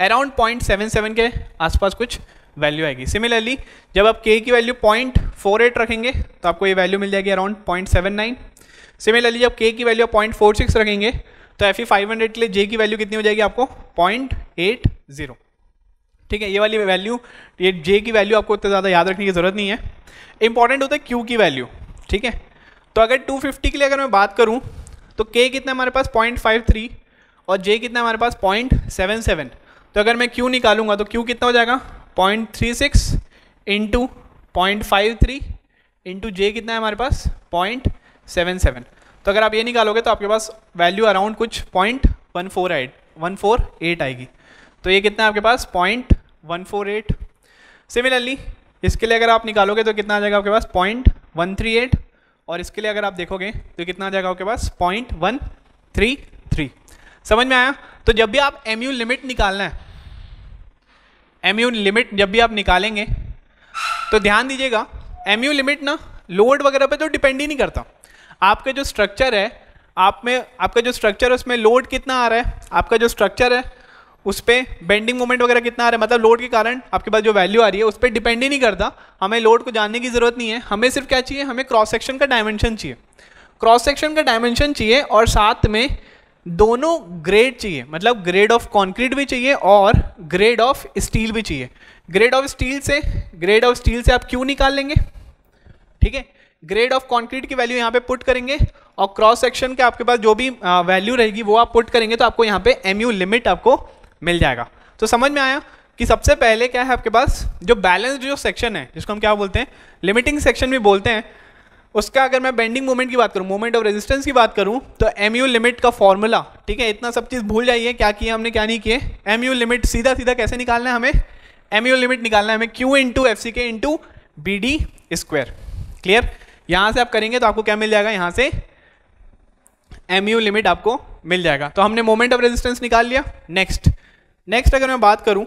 around point seven seven के आसपास कुछ वैल्यू आएगी सिमिलरली जब आप के की वैल्यू पॉइंट फोर एट रखेंगे तो आपको ये वैल्यू मिल जाएगी around point seven nine similarly जब के की वैल्यू आप पॉइंट फोर सिक्स रखेंगे तो एफ ई फाइव हंड्रेड के लिए जे की वैल्यू कितनी हो जाएगी आपको पॉइंट एट जीरो ठीक है ये वाली वैल्यू ये जे की वैल्यू आपको इतना ज़्यादा याद रखने की ज़रूरत नहीं है इंपॉर्टेंट होता है क्यू की वैल्यू ठीक है तो अगर टू फिफ्टी के लिए अगर मैं बात करूँ तो के कितना हमारे पास पॉइंट फाइव थ्री और जे कितना हमारे पास पॉइंट सेवन सेवन तो अगर मैं क्यू निकालूंगा तो क्यू कितना हो जाएगा point three six into point five three into J कितना है हमारे पास पॉइंट सेवन सेवन तो अगर आप ये निकालोगे तो आपके पास वैल्यू अराउंड कुछ point one four eight one four eight आएगी तो ये कितना है आपके पास point one four eight similarly इसके लिए अगर आप निकालोगे तो कितना आ जाएगा आपके पास पॉइंट वन थ्री एट और इसके लिए अगर आप देखोगे तो कितना आ जाएगा आपके पास पॉइंट वन थ्री थ्री समझ में आया तो जब भी आप एम लिमिट निकालना है एम यू लिमिट जब भी आप निकालेंगे तो ध्यान दीजिएगा एम यू लिमिट ना लोड वगैरह पे तो डिपेंड ही नहीं करता आपका जो स्ट्रक्चर है आप में आपका जो स्ट्रक्चर है उसमें लोड कितना आ रहा है आपका जो स्ट्रक्चर है उस पर बेंडिंग मोमेंट वगैरह कितना आ रहा है मतलब लोड के कारण आपके पास जो वैल्यू आ रही है उस पर डिपेंड ही नहीं करता हमें लोड को जानने की ज़रूरत नहीं है हमें सिर्फ क्या चाहिए हमें क्रॉस सेक्शन का डायमेंशन चाहिए क्रॉस सेक्शन का डायमेंशन चाहिए और साथ में दोनों ग्रेड चाहिए मतलब ग्रेड ऑफ कंक्रीट भी चाहिए और ग्रेड ऑफ स्टील भी चाहिए ग्रेड ऑफ स्टील से ग्रेड ऑफ स्टील से आप क्यों निकाल लेंगे ठीक है ग्रेड ऑफ कंक्रीट की वैल्यू यहाँ पे पुट करेंगे और क्रॉस सेक्शन के आपके पास जो भी वैल्यू रहेगी वो आप पुट करेंगे तो आपको यहाँ पे एम लिमिट आपको मिल जाएगा तो समझ में आया कि सबसे पहले क्या है आपके पास जो बैलेंस्ड जो सेक्शन है जिसको हम क्या बोलते हैं लिमिटिंग सेक्शन भी बोलते हैं उसका अगर मैं बेंडिंग मोमेंट की बात करूँ मोमेंट ऑफ रेजिस्टेंस की बात करूँ तो एम यू लिमिट का फॉर्मूला ठीक है इतना सब चीज़ भूल जाइए क्या किया हमने क्या नहीं किए एम यू लिमिट सीधा सीधा कैसे निकालना है हमें एम यू लिमिट निकालना है हमें Q into F C K into B D square clear यहाँ से आप करेंगे तो आपको क्या मिल जाएगा यहाँ से एम यू लिमिट आपको मिल जाएगा तो हमने मोमेंट ऑफ रेजिस्टेंस निकाल लिया नेक्स्ट नेक्स्ट अगर मैं बात करूँ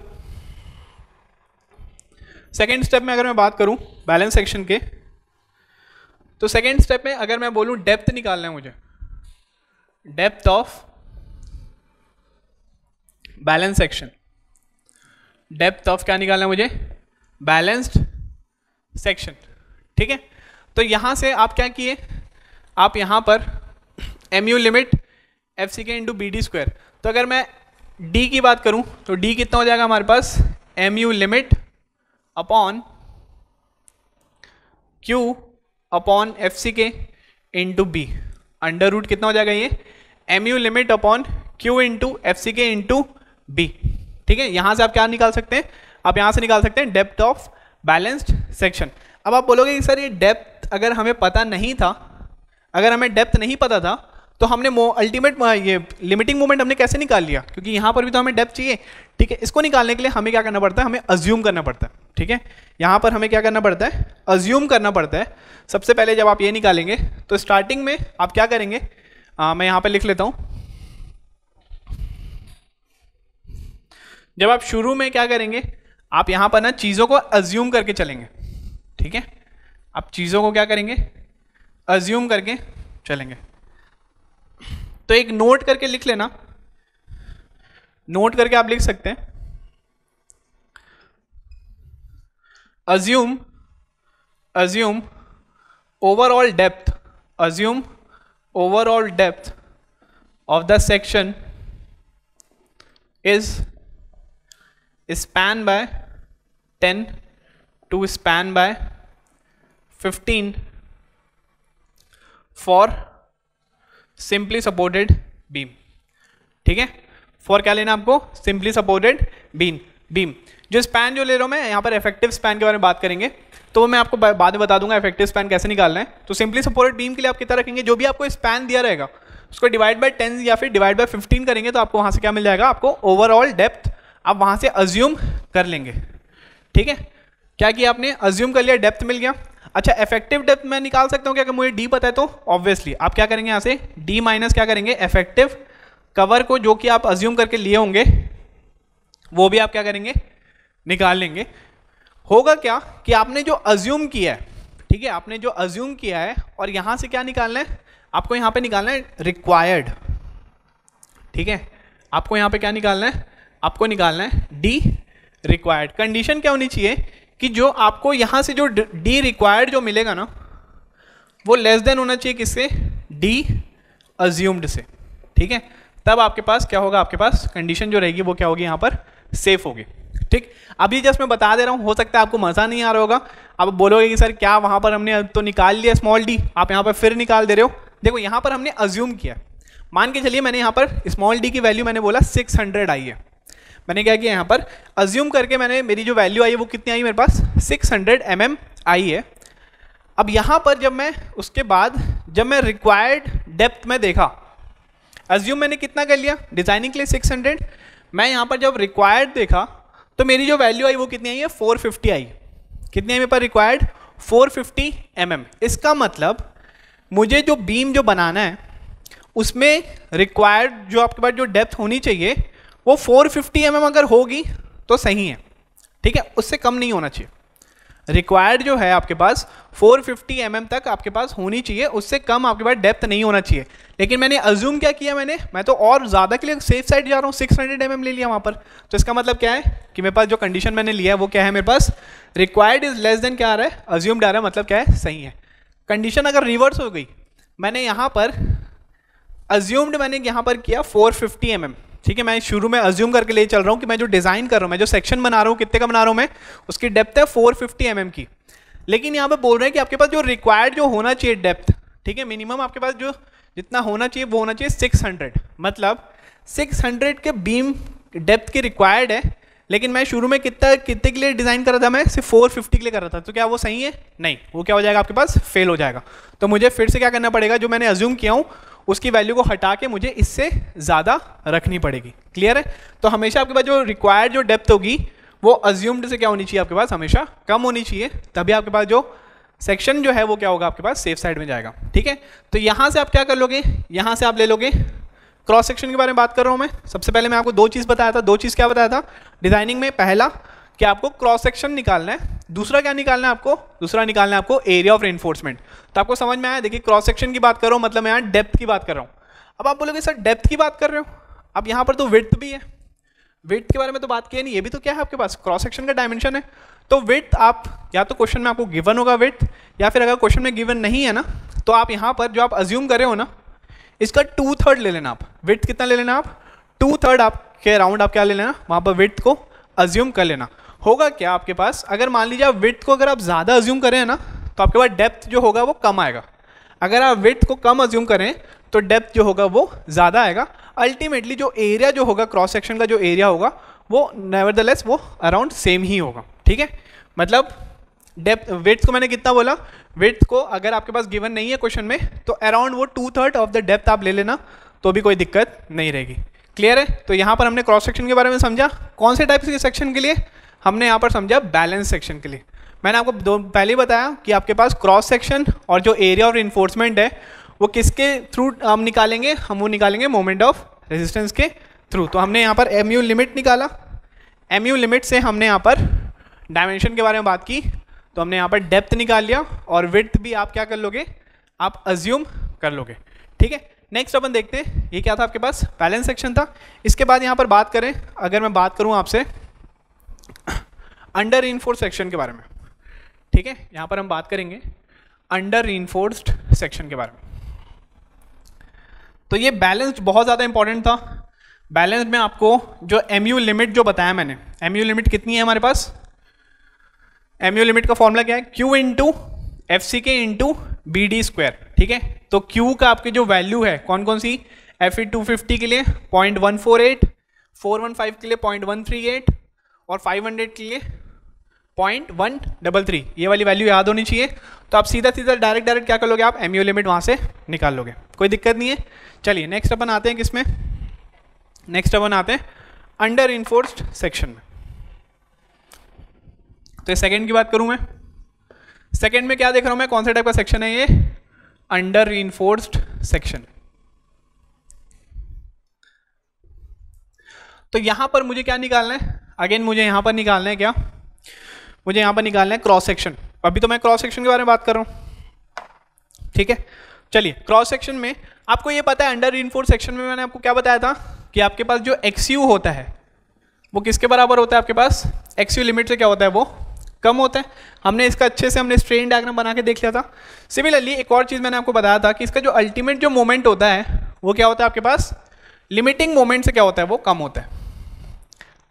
सेकेंड स्टेप में अगर मैं बात करूँ बैलेंस सेक्शन के तो सेकेंड स्टेप में अगर मैं बोलूँ डेप्थ निकालना है मुझे depth of balance section depth of क्या निकालना है मुझे बैलेंस्ड सेक्शन ठीक है तो यहाँ से आप क्या किए आप यहाँ पर M U limit F C K into B D square तो अगर मैं डी की बात करूँ तो डी कितना हो जाएगा हमारे पास M U limit upon Q upon F C K into B under root कितना हो जाएगा ये M U limit upon Q into F C K into B ठीक है यहाँ से आप क्या निकाल सकते हैं आप यहाँ से निकाल सकते हैं डेप्थ ऑफ बैलेंस्ड सेक्शन अब आप बोलोगे कि सर ये डेप्थ अगर हमें पता नहीं था अगर हमें डेप्थ नहीं पता था तो हमने अल्टीमेट ये लिमिटिंग मोमेंट हमने कैसे निकाल लिया क्योंकि यहाँ पर भी तो हमें डेप्थ चाहिए ठीक है इसको निकालने के लिए हमें क्या करना पड़ता है हमें अज्यूम करना पड़ता है ठीक है यहाँ पर हमें क्या करना पड़ता है अज्यूम करना पड़ता है सबसे पहले जब आप ये निकालेंगे तो स्टार्टिंग में आप क्या करेंगे आ, मैं यहाँ पर लिख लेता हूँ जब आप शुरू में क्या करेंगे आप यहाँ पर ना चीज़ों को अज्यूम करके चलेंगे ठीक है आप चीज़ों को क्या करेंगे अज्यूम करके चलेंगे तो एक नोट करके लिख लेना नोट करके आप लिख सकते हैं assume assume overall depth assume overall depth of the section is span by ten to span by fifteen for simply supported beam ठीक है फॉर क्या लेना आपको सिंपली सपोर्टेड बीम बीम जो स्पैन जो ले रहा हूँ मैं यहाँ पर इफेक्टिव स्पैन के बारे में बात करेंगे तो मैं आपको बाद में बता दूंगा इफेक्टिव स्पैन कैसे निकालना है तो सिंपली सपोर्टेड बीम के लिए आप कितना रखेंगे जो भी आपको स्पैन दिया रहेगा उसको डिवाइड बाई टेन या फिर डिवाइड बाई फिफ्टीन करेंगे तो आपको वहाँ से क्या मिल जाएगा आपको ओवरऑल डेप्थ आप वहाँ से अज्यूम कर लेंगे ठीक है क्या किया आपने अज्यूम कर लिया डेप्थ मिल गया अच्छा इफेक्टिव डेप्थ मैं निकाल सकता हूँ क्या अगर मुझे डी पता है तो ऑब्वियसली आप क्या करेंगे यहाँ से डी माइनस क्या करेंगे इफेक्टिव कवर को जो कि आप अज्यूम करके लिए होंगे वो भी आप क्या करेंगे निकाल लेंगे होगा क्या कि आपने जो अज्यूम किया है ठीक है आपने जो अज्यूम किया है और यहाँ से क्या निकालना है आपको यहाँ पे निकालना है रिक्वायर्ड ठीक है आपको यहाँ पे क्या निकालना है आपको निकालना है डी रिक्वायर्ड कंडीशन क्या होनी चाहिए कि जो आपको यहाँ से जो डी रिक्वायर्ड जो मिलेगा ना वो लेस देन होना चाहिए किससे डी अज्यूम्ड से ठीक है तब आपके पास क्या होगा आपके पास कंडीशन जो रहेगी वो क्या होगी यहाँ पर सेफ होगी ठीक अभी जस्ट मैं बता दे रहा हूँ हो सकता है आपको मज़ा नहीं आ रहा होगा आप बोलोगे कि सर क्या वहाँ पर हमने तो निकाल लिया स्मॉल डी आप यहाँ पर फिर निकाल दे रहे हो देखो यहाँ पर हमने अज्यूम किया मान के चलिए मैंने यहाँ पर स्मॉल डी की वैल्यू मैंने बोला 600 आई है मैंने क्या किया यहाँ पर अज्यूम करके मैंने मेरी जो वैल्यू आई है वो कितनी आई मेरे पास 600 हंड्रेड mm आई है अब यहाँ पर जब मैं उसके बाद जब मैं रिक्वायर्ड डेप्थ में देखा अज्यूम मैंने कितना कर लिया डिज़ाइनिंग के लिए 600 मैं यहाँ पर जब रिक्वायर्ड देखा तो मेरी जो वैल्यू आई वो कितनी आई है फोर आई कितनी आई मेरे पास रिक्वायर्ड 450 फिफ्टी mm. इसका मतलब मुझे जो बीम जो बनाना है उसमें रिक्वायर्ड जो आपके पास जो डेप्थ होनी चाहिए वो 450 फिफ्टी mm अगर होगी तो सही है ठीक है उससे कम नहीं होना चाहिए रिक्वायर्ड जो है आपके पास 450 फिफ्टी mm तक आपके पास होनी चाहिए उससे कम आपके पास डेप्थ नहीं होना चाहिए लेकिन मैंने अज्यूम क्या किया मैंने मैं तो और ज़्यादा के लिए सेफ साइड जा रहा हूँ 600 हंड्रेड mm ले लिया वहाँ पर तो इसका मतलब क्या है कि मेरे पास जो कंडीशन मैंने लिया है वो क्या है मेरे पास रिक्वायर्ड इज लेस देन क्या आ रहा है अज्यूम्ड आ रहा है मतलब क्या है सही है कंडीशन अगर रिवर्स हो गई मैंने यहाँ पर अज्यूम्ड मैंने यहाँ पर किया फोर फिफ्टी mm ठीक है मैं शुरू में अज्यूम करके ले चल रहा हूँ कि मैं जो डिज़ाइन कर रहा हूँ मैं जो सेक्शन बना रहा हूँ कितने का बना रहा हूँ मैं उसकी डेप्थ है फोर फिफ्टी mm की लेकिन यहाँ पे बोल रहे हैं कि आपके पास जो रिक्वायर्ड जो होना चाहिए डेप्थ ठीक है मिनिमम आपके पास जो जितना होना चाहिए वो होना चाहिए सिक्स हंड्रेड मतलब सिक्स हंड्रेड के बीम डेप्थ की रिक्वायर्ड है लेकिन मैं शुरू में कितना कितने के लिए डिज़ाइन कर रहा था मैं सिर्फ फोर फिफ्टी के लिए कर रहा था तो क्या वो सही है नहीं वो क्या हो जाएगा आपके पास फेल हो जाएगा तो मुझे फिर से क्या करना पड़ेगा जो मैंने अज्यूम किया हूँ उसकी वैल्यू को हटा के मुझे इससे ज़्यादा रखनी पड़ेगी क्लियर है तो हमेशा आपके पास जो रिक्वायर्ड जो डेप्थ होगी वो अज्यूम्ड से क्या होनी चाहिए आपके पास हमेशा कम होनी चाहिए तभी आपके पास जो सेक्शन जो है वो क्या होगा आपके पास सेफ साइड में जाएगा ठीक है तो यहाँ से आप क्या कर लोगे यहाँ से आप ले लोगे क्रॉस सेक्शन के बारे में बात कर रहा हूँ मैं सबसे पहले मैं आपको दो चीज़ बताया था दो चीज़ क्या बताया था डिज़ाइनिंग में पहला कि आपको क्रॉस सेक्शन निकालना है दूसरा क्या निकालना है आपको दूसरा निकालना है आपको एरिया ऑफ रेनफोर्समेंट तो आपको समझ में आया देखिए क्रॉस सेक्शन की बात कर रहा हूँ मतलब मैं यहाँ डेप्थ की बात कर रहा हूँ अब आप बोलोगे सर डेप्थ की बात कर रहे हो अब यहाँ पर तो विथ भी है विथ के बारे में तो बात किया नहीं ये भी तो क्या है आपके पास क्रॉस सेक्शन का डायमेंशन है तो विथ आप या तो क्वेश्चन में आपको गिवन होगा विथ या फिर अगर क्वेश्चन में गिवन नहीं है ना तो आप यहाँ पर जो आप अज्यूम कर रहे हो ना इसका टू थर्ड ले लेना आप विथ कितना ले लेना आप टू थर्ड आपके अराउंड आप क्या ले लेना वहाँ पर विथ को अज्यूम कर लेना होगा क्या आपके पास अगर मान लीजिए आप विथ को अगर आप ज़्यादा अज्यूम करें ना तो आपके पास डेप्थ जो होगा वो कम आएगा अगर आप विथ को कम अज्यूम करें तो डेप्थ जो होगा वो ज़्यादा आएगा अल्टीमेटली जो एरिया जो होगा क्रॉस सेक्शन का जो एरिया होगा वो नेवर वो अराउंड सेम ही होगा ठीक है मतलब डेप्थ वेट्स को मैंने कितना बोला वेट्स को अगर आपके पास गिवन नहीं है क्वेश्चन में तो अराउंड वो two third of the depth आप ले लेना तो भी कोई दिक्कत नहीं रहेगी क्लियर है तो यहाँ पर हमने क्रॉस सेक्शन के बारे में समझा कौन से टाइप के सेक्शन के लिए हमने यहाँ पर समझा बैलेंस सेक्शन के लिए मैंने आपको दो पहले बताया कि आपके पास क्रॉस सेक्शन और जो एरिया ऑफ इन्फोर्समेंट है वो किसके थ्रू हम निकालेंगे हम वो निकालेंगे मोमेंट ऑफ रेजिस्टेंस के थ्रू तो हमने यहाँ पर एम यू लिमिट निकाला एम यू लिमिट से हमने यहाँ पर डायमेंशन के बारे में बात की तो हमने यहाँ पर डेप्थ निकाल लिया और विथ भी आप क्या कर लोगे आप अज्यूम कर लोगे ठीक है नेक्स्ट अपन देखते हैं ये क्या था आपके पास बैलेंस सेक्शन था इसके बाद यहाँ पर बात करें अगर मैं बात करूँ आपसे अंडर इनफोर्स सेक्शन के बारे में ठीक है यहां पर हम बात करेंगे अंडर इनफोर्स्ड सेक्शन के बारे में तो ये बैलेंस्ड बहुत ज़्यादा इंपॉर्टेंट था बैलेंस में आपको जो एमयू लिमिट जो बताया मैंने एमयू लिमिट कितनी है हमारे पास एमयू लिमिट का फॉर्मूला क्या है Q into F C K into B D square ठीक है तो क्यू का आपकी जो वैल्यू है कौन कौन सी एफ ई टू फिफ्टी के लिए point one four eight four one five के लिए पॉइंट वन थ्री एट और 500 के लिए पॉइंट वन डबल थ्री ये वाली वैल्यू याद होनी चाहिए तो आप सीधा सीधा डायरेक्ट डायरेक्ट क्या कर लोगे आप एम लिमिट वहाँ से निकाल लोगे कोई दिक्कत नहीं है चलिए नेक्स्ट अपन आते हैं में नेक्स्ट अपन आते हैं अंडर इन्फोर्स्ड सेक्शन में तो सेकेंड की बात करूँ मैं सेकेंड में क्या देख रहा हूँ मैं कौन सा टाइप का सेक्शन है ये अंडर इन्फोर्स्ड सेक्शन तो यहां पर मुझे क्या निकालना है अगेन मुझे यहाँ पर निकालना है क्या मुझे यहाँ पर निकालना है क्रॉस सेक्शन अभी तो मैं क्रॉस सेक्शन के बारे में बात कर रहा हूँ ठीक है चलिए क्रॉस सेक्शन में आपको ये पता है अंडर इनफोर्स सेक्शन में मैंने आपको क्या बताया था कि आपके पास जो एक्स यू होता है वो किसके बराबर होता है आपके पास एक्स यू लिमिट से क्या होता है वो कम होता है हमने इसका अच्छे से हमने स्ट्रेन डायग्राम बना के देख लिया था सिमिलरली एक और चीज़ मैंने आपको बताया था कि इसका जो अल्टीमेट जो मोमेंट होता है वो क्या होता है आपके पास लिमिटिंग मोमेंट से क्या होता है वो कम होता है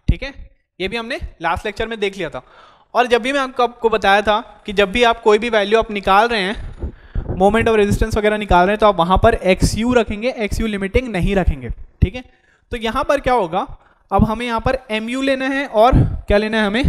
ठीक है ये भी हमने लास्ट लेक्चर में देख लिया था और जब भी मैं आपको आपको बताया था कि जब भी आप कोई भी वैल्यू आप निकाल रहे हैं मोमेंट ऑफ रेजिस्टेंस वगैरह निकाल रहे हैं तो आप वहाँ पर एक्स यू रखेंगे एक्स यू लिमिटिंग नहीं रखेंगे ठीक है तो यहाँ पर क्या होगा अब हमें यहाँ पर एम यू लेना है और क्या लेना है हमें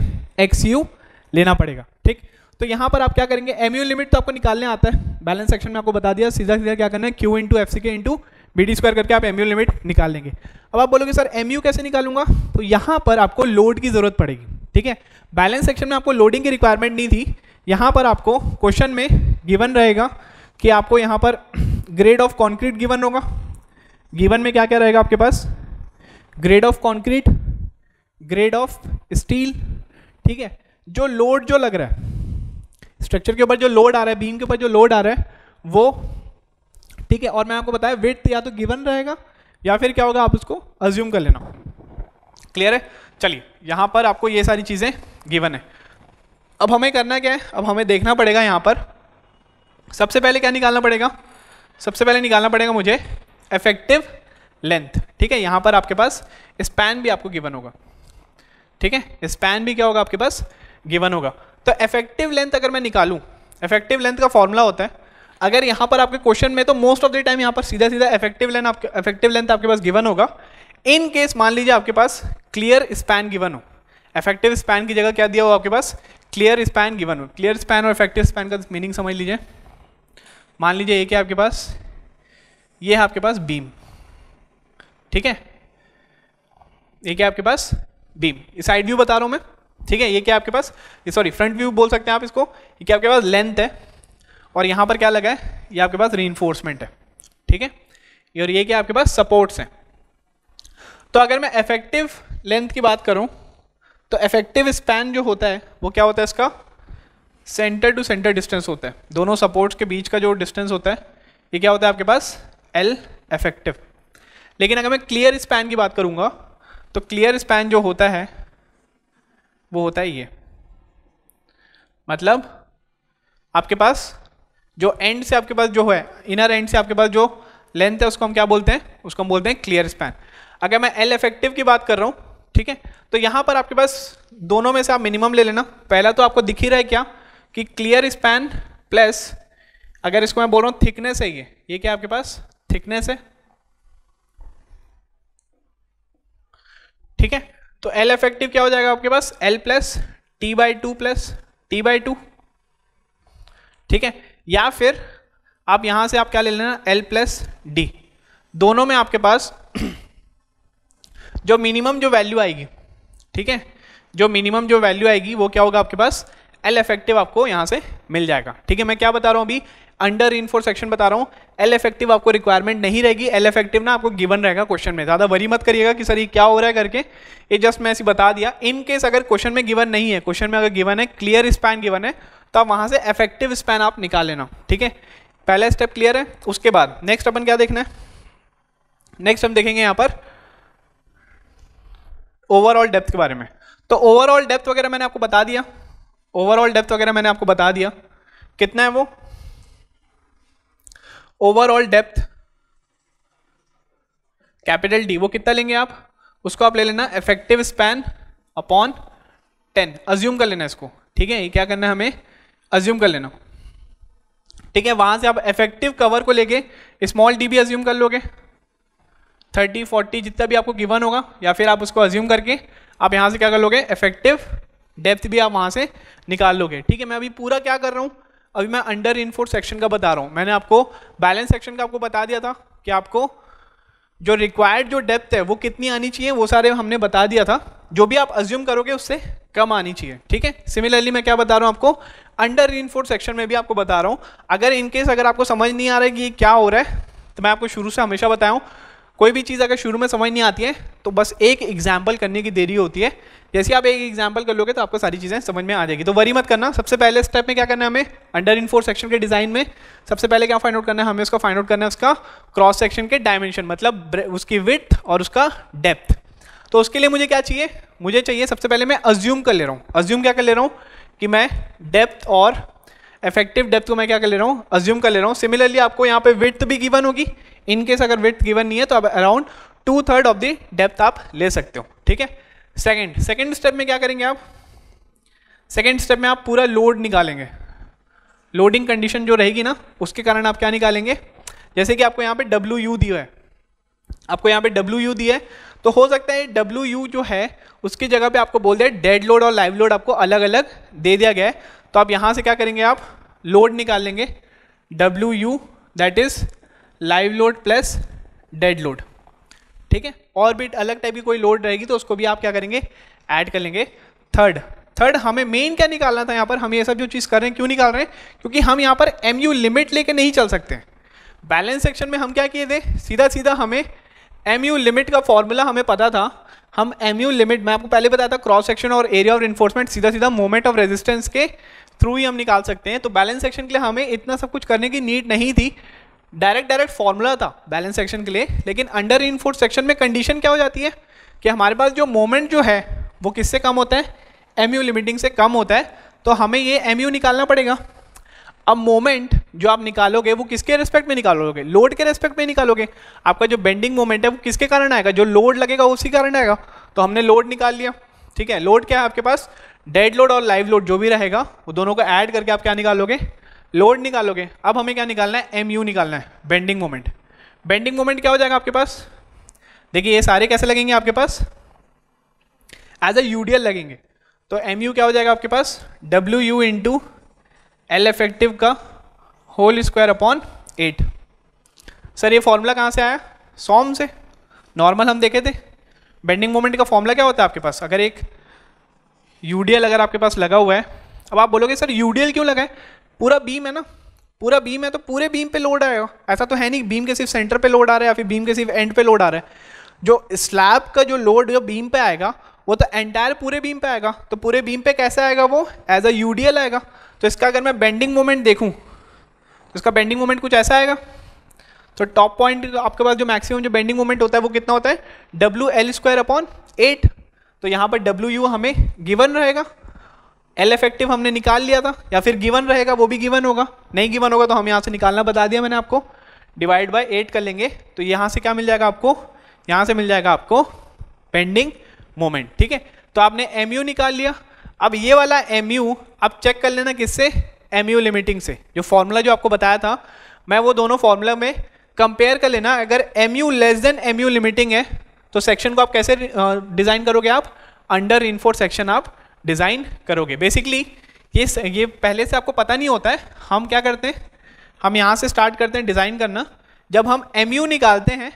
एक्स यू लेना पड़ेगा ठीक तो यहाँ पर आप क्या करेंगे एम यू लिमिट तो आपको निकालने आता है बैलेंस सेक्शन में आपको बता दिया सीधा सीधा क्या करना है Q into F C K into B D square करके आप एम यू लिमिट निकाल लेंगे अब आप बोलोगे सर एम यू कैसे निकालूंगा तो यहाँ पर आपको लोड की ज़रूरत पड़ेगी ठीक है बैलेंस सेक्शन में आपको लोडिंग की रिक्वायरमेंट नहीं थी यहाँ पर आपको क्वेश्चन में गिवन रहेगा कि आपको यहाँ पर ग्रेड ऑफ कॉन्क्रीट गिवन होगा गिवन में क्या क्या रहेगा आपके पास grade of concrete grade of steel ठीक है जो लोड जो लग रहा है स्ट्रक्चर के ऊपर जो लोड आ रहा है बीम के ऊपर जो लोड आ रहा है वो ठीक है और मैं आपको बताया वेट या तो गिवन रहेगा या फिर क्या होगा आप उसको अज्यूम कर लेना क्लियर है चलिए यहाँ पर आपको ये सारी चीज़ें गिवन है अब हमें करना क्या है अब हमें देखना पड़ेगा यहाँ पर सबसे पहले क्या निकालना पड़ेगा सबसे पहले निकालना पड़ेगा मुझे इफेक्टिव लेंथ ठीक है यहाँ पर आपके पास स्पैन भी आपको गिवन होगा ठीक है स्पैन भी क्या होगा आपके पास गिवन होगा तो इफेक्टिव लेंथ अगर मैं निकालूँ इफेक्टिव लेंथ का फॉर्मूला होता है अगर यहाँ पर आपके क्वेश्चन में तो मोस्ट ऑफ द टाइम यहाँ पर सीधा सीधा इफेक्टिव लेंथ आपके इफेक्टिव लेंथ आपके पास गिवन होगा इन केस मान लीजिए आपके पास क्लियर स्पैन गिवन हो इफेक्टिव स्पैन की जगह क्या दिया हो आपके पास क्लियर स्पैन गिवन हो क्लियर स्पैन और इफेक्टिव स्पैन का मीनिंग समझ लीजिए मान लीजिए ये क्या आपके पास ये है आपके पास बीम ठीक है ये क्या आपके पास बीम साइड व्यू बता रहा हूँ मैं ठीक है ये क्या आपके पास सॉरी फ्रंट व्यू बोल सकते हैं आप इसको ये क्या आपके पास लेंथ है और यहाँ पर क्या लगा है ये आपके पास री है ठीक है और ये क्या आपके पास सपोर्ट्स हैं तो अगर मैं इफेक्टिव लेंथ की बात करूँ तो इफेक्टिव स्पैन जो होता है वो क्या होता है इसका सेंटर टू सेंटर डिस्टेंस होता है दोनों सपोर्ट्स के बीच का जो डिस्टेंस होता है ये क्या होता है आपके पास एल इफेक्टिव लेकिन अगर मैं क्लियर स्पैन की बात करूँगा तो क्लियर स्पैन जो होता है वो होता है ये मतलब आपके पास जो एंड से आपके पास जो है इनर एंड से आपके पास जो लेंथ है उसको हम क्या बोलते हैं उसको हम बोलते हैं क्लियर स्पैन अगर मैं एल इफेक्टिव की बात कर रहा हूँ ठीक है तो यहाँ पर आपके पास दोनों में से आप मिनिमम ले लेना पहला तो आपको दिख ही रहा है क्या कि क्लियर स्पैन प्लस अगर इसको मैं बोल रहा हूँ थिकनेस है ये ये क्या आपके पास थिकनेस है ठीक है तो एल इफेक्टिव क्या हो जाएगा आपके पास L plus T by two plus T by two ठीक है या फिर आप यहां से आप क्या ले लेना एल प्लस डी दोनों में आपके पास [clears throat] जो मिनिमम जो वैल्यू आएगी ठीक है जो मिनिमम जो वैल्यू आएगी वो क्या होगा आपके पास एल इफेक्टिव आपको यहां से मिल जाएगा ठीक है मैं क्या बता रहा हूं अभी अंडर इनफोर सेक्शन बता रहा हूं एल इफेक्टिव आपको रिक्वायरमेंट नहीं रहेगी एल इफेक्टिव ना आपको गिवन रहेगा क्वेश्चन में ज़्यादा वरी मत करिएगा कि सर ये क्या हो रहा है करके ये जस्ट मैं ऐसी बता दिया इन केस अगर क्वेश्चन में गिवन नहीं है क्वेश्चन में अगर गिवन है क्लियर स्पैन गिवन है तब वहाँ से इफेक्टिव स्पैन आप निकाल लेना ठीक है पहला स्टेप क्लियर है उसके बाद नेक्स्ट अपन क्या देखना है नेक्स्ट हम देखेंगे यहाँ पर ओवरऑल डेप्थ के बारे में तो ओवरऑल डेप्थ वगैरह मैंने आपको बता दिया ओवरऑल डेप्थ वगैरह मैंने आपको बता दिया कितना है वो ओवरऑल डेप्थ कैपिटल डी वो कितना लेंगे आप उसको आप ले लेना effective span upon ten assume कर लेना इसको ठीक है ये क्या करना है हमें अज्यूम कर लेना ठीक है वहां से आप इफेक्टिव कवर को लेके स्मॉल डी भी अज्यूम कर लोगे थर्टी फोर्टी जितना भी आपको गिवन होगा या फिर आप उसको अज्यूम करके आप यहाँ से क्या कर लोगे इफेक्टिव डेप्थ भी आप वहाँ से निकाल लोगे ठीक है मैं अभी पूरा क्या कर रहा हूँ अभी मैं अंडर इनफोर्स सेक्शन का बता रहा हूँ मैंने आपको बैलेंस सेक्शन का आपको बता दिया था कि आपको जो रिक्वायर्ड जो डेप्थ है वो कितनी आनी चाहिए वो सारे हमने बता दिया था जो भी आप अज्यूम करोगे उससे कम आनी चाहिए ठीक है सिमिलरली मैं क्या बता रहा हूँ आपको अंडर री सेक्शन में भी आपको बता रहा हूँ अगर इनकेस अगर आपको समझ नहीं आ रहा है कि क्या हो रहा है तो मैं आपको शुरू से हमेशा बताया हूँ कोई भी चीज़ अगर शुरू में समझ नहीं आती है तो बस एक एग्जाम्पल करने की देरी होती है जैसे आप एक एग्जाम्पल कर लोगे तो आपको सारी चीज़ें समझ में आ जाएगी तो वरी मत करना सबसे पहले स्टेप में क्या करना है हमें अंडर इन फोर सेक्शन के डिज़ाइन में सबसे पहले क्या फाइंड आउट करना है हमें उसका फाइंड आउट करना है उसका क्रॉस सेक्शन के डायमेंशन मतलब उसकी विथ और उसका डेप्थ तो उसके लिए मुझे क्या चाहिए मुझे चाहिए सबसे पहले मैं अज्यूम कर ले रहा हूँ अज्यूम क्या कर ले रहा हूँ कि मैं डेप्थ और इफेक्टिव डेप्थ को मैं क्या कर ले रहा हूँ अज्यूम कर ले रहा हूँ सिमिलरली आपको यहाँ पे विथ भी गिवन होगी इनकेस अगर विथ गिवन नहीं है तो आप around two third of the depth आप ले सकते हो ठीक है सेकेंड सेकेंड स्टेप में क्या करेंगे आप सेकेंड स्टेप में आप पूरा लोड निकालेंगे लोडिंग कंडीशन जो रहेगी ना उसके कारण आप क्या निकालेंगे जैसे कि आपको यहाँ पे डब्ल्यू यू दिया है आपको यहाँ पे डब्ल्यू यू दिया है तो हो सकता है डब्ल्यू यू जो है उसकी जगह पे आपको बोल दिया डेड लोड और लाइव लोड आपको अलग अलग दे दिया गया है तो आप यहाँ से क्या करेंगे आप लोड निकाल लेंगे W U that is live load plus dead load ठीक है और भी अलग टाइप की कोई लोड रहेगी तो उसको भी आप क्या करेंगे ऐड कर लेंगे थर्ड थर्ड हमें मेन क्या निकालना था यहाँ पर हम ये सब जो चीज़ कर रहे हैं क्यों निकाल रहे हैं क्योंकि हम यहाँ पर एम यू लिमिट लेके नहीं चल सकते हैं बैलेंस सेक्शन में हम क्या किए थे सीधा सीधा हमें एम यू लिमिट का फॉर्मूला हमें पता था हम एम यू लिमिट मैं आपको पहले बताया था क्रॉस सेक्शन और एरिया ऑफ इन्फोर्समेंट सीधा सीधा मोमेंट ऑफ रेजिस्टेंस के थ्रू ही हम निकाल सकते हैं तो बैलेंस सेक्शन के लिए हमें इतना सब कुछ करने की नीड नहीं थी डायरेक्ट डायरेक्ट फॉर्मूला था बैलेंस सेक्शन के लिए लेकिन अंडर इन सेक्शन में कंडीशन क्या हो जाती है कि हमारे पास जो मोमेंट जो है वो किससे कम होता है एम यू लिमिटिंग से कम होता है तो हमें ये एम यू निकालना पड़ेगा अब मोमेंट जो आप निकालोगे वो किसके रेस्पेक्ट में निकालोगे लोड के रेस्पेक्ट में निकालोगे आपका जो बेंडिंग मोमेंट है वो किसके कारण आएगा जो लोड लगेगा उसी कारण आएगा तो हमने लोड निकाल लिया ठीक है लोड क्या है आपके पास डेड लोड और लाइव लोड जो भी रहेगा वो दोनों को ऐड करके आप क्या निकालोगे लोड निकालोगे अब हमें क्या निकालना है एम यू निकालना है बेंडिंग मोमेंट बेंडिंग मोमेंट क्या हो जाएगा आपके पास देखिए ये सारे कैसे लगेंगे आपके पास एज अ यू लगेंगे तो एम यू क्या हो जाएगा आपके पास W U into L effective का whole square upon eight sir ये फॉर्मूला कहाँ से आया सॉम से नॉर्मल हम देखे थे बेंडिंग मोमेंट का फॉर्मूला क्या होता है आपके पास अगर एक यूडीएल अगर आपके पास लगा हुआ है अब आप बोलोगे सर यूडीएल क्यों लगाए पूरा बीम है ना पूरा बीम है तो पूरे बीम पे लोड आएगा ऐसा तो है नहीं बीम के सिर्फ सेंटर पे लोड आ रहा है या फिर बीम के सिर्फ एंड पे लोड आ रहा है जो स्लैब का जो लोड जो बीम पे आएगा वो तो एंटायर पूरे बीम पे आएगा तो पूरे बीम पे कैसे आएगा वो एज अ यूडीएल आएगा तो इसका अगर मैं बेंडिंग मोमेंट देखूँ तो इसका बेंडिंग मोमेंट कुछ ऐसा आएगा तो टॉप पॉइंट आपके पास जो मैक्सिमम जो बेंडिंग मोमेंट होता है वो कितना होता है W L square upon eight तो यहाँ पर डब्ल्यू यू हमें गिवन रहेगा एल इफेक्टिव हमने निकाल लिया था या फिर गिवन रहेगा वो भी गिवन होगा नहीं गिवन होगा तो हम यहाँ से निकालना बता दिया मैंने आपको डिवाइड बाय एट कर लेंगे तो यहाँ से क्या मिल जाएगा आपको यहाँ से मिल जाएगा आपको पेंडिंग मोमेंट ठीक है तो आपने एम निकाल लिया अब ये वाला एम यू अब चेक कर लेना किससे एम यू लिमिटिंग से जो फॉर्मूला जो आपको बताया था मैं वो दोनों फॉर्मूला में कंपेयर कर लेना अगर M U less than M U limiting है तो सेक्शन को आप कैसे डिज़ाइन करोगे आप अंडर इनफोर सेक्शन आप डिज़ाइन करोगे बेसिकली ये ये पहले से आपको पता नहीं होता है हम क्या करते हैं हम यहाँ से स्टार्ट करते हैं डिज़ाइन करना जब हम एम निकालते हैं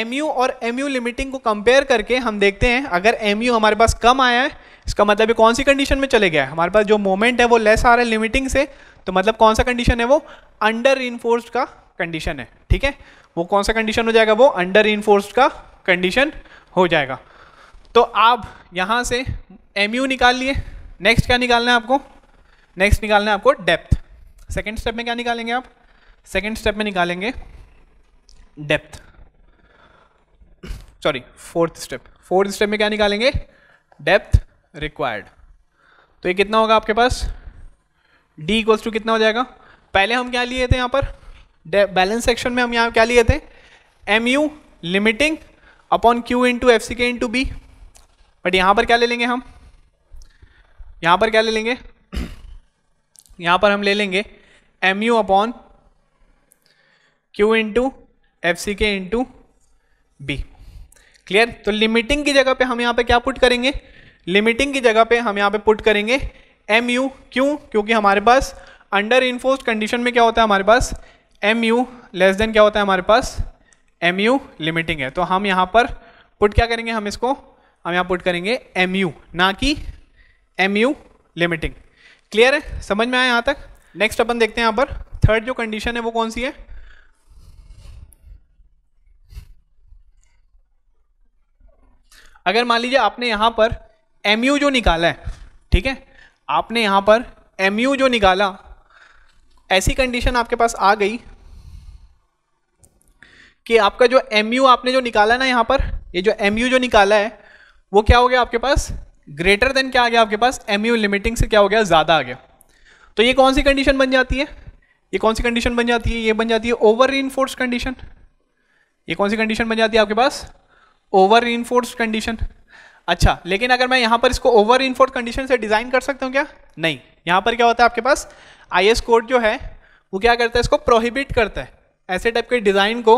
एम और एम लिमिटिंग को कंपेयर करके हम देखते हैं अगर एम हमारे पास कम आया है इसका मतलब ये कौन सी कंडीशन में चले गया है हमारे पास जो मोमेंट है वो लेस आ रहा है लिमिटिंग से तो मतलब कौन सा कंडीशन है वो अंडर इनफोर्स का कंडीशन है ठीक है वो कौन सा कंडीशन हो जाएगा वो अंडर इन्फोर्स का कंडीशन हो जाएगा तो आप यहाँ से एम यू निकाल लिए नेक्स्ट क्या निकालना है आपको नेक्स्ट निकालना है आपको डेप्थ सेकेंड स्टेप में क्या निकालेंगे आप सेकेंड स्टेप में निकालेंगे depth sorry fourth step fourth step में क्या निकालेंगे डेप्थ रिक्वायर्ड तो ये कितना होगा आपके पास डी इक्वल्स टू कितना हो जाएगा पहले हम क्या लिए थे यहाँ पर बैलेंस सेक्शन में हम यहाँ क्या लिए थे M U limiting upon Q into F C K into B but यहाँ पर क्या ले लेंगे हम यहाँ पर क्या ले लेंगे यहाँ पर हम ले लेंगे M U upon Q into F C K into B clear तो लिमिटिंग की जगह पे हम यहाँ पे क्या पुट करेंगे लिमिटिंग की जगह पे हम यहाँ पे पुट करेंगे एम यू क्यों क्योंकि हमारे पास अंडर इन्फोर्स कंडीशन में क्या होता है हमारे पास एम यू लेस देन क्या होता है हमारे पास एम यू लिमिटिंग है तो हम यहाँ पर पुट क्या करेंगे हम इसको हम यहाँ पुट करेंगे एम यू ना कि एम यू लिमिटिंग क्लियर है समझ में आया यहां तक नेक्स्ट अपन देखते हैं यहां पर थर्ड जो कंडीशन है वो कौन सी है अगर मान लीजिए आपने यहां पर एम यू जो निकाला है ठीक है आपने यहां पर एम यू जो निकाला ऐसी कंडीशन आपके पास आ गई कि आपका जो एम यू आपने जो निकाला ना यहां पर ये जो एम यू जो निकाला है वो क्या हो गया आपके पास ग्रेटर देन क्या आ गया आपके पास एम यू लिमिटिंग से क्या हो गया ज़्यादा आ गया तो ये कौन सी कंडीशन बन जाती है ये कौन सी कंडीशन बन जाती है ये बन जाती है ओवर री कंडीशन ये कौन सी कंडीशन बन जाती है आपके पास ओवर री कंडीशन अच्छा लेकिन अगर मैं यहाँ पर इसको ओवर इन कंडीशन से डिज़ाइन कर सकता हूँ क्या नहीं यहाँ पर क्या होता है आपके पास आई कोड जो है वो क्या करता है इसको प्रोहिबिट करता है ऐसे टाइप के डिज़ाइन को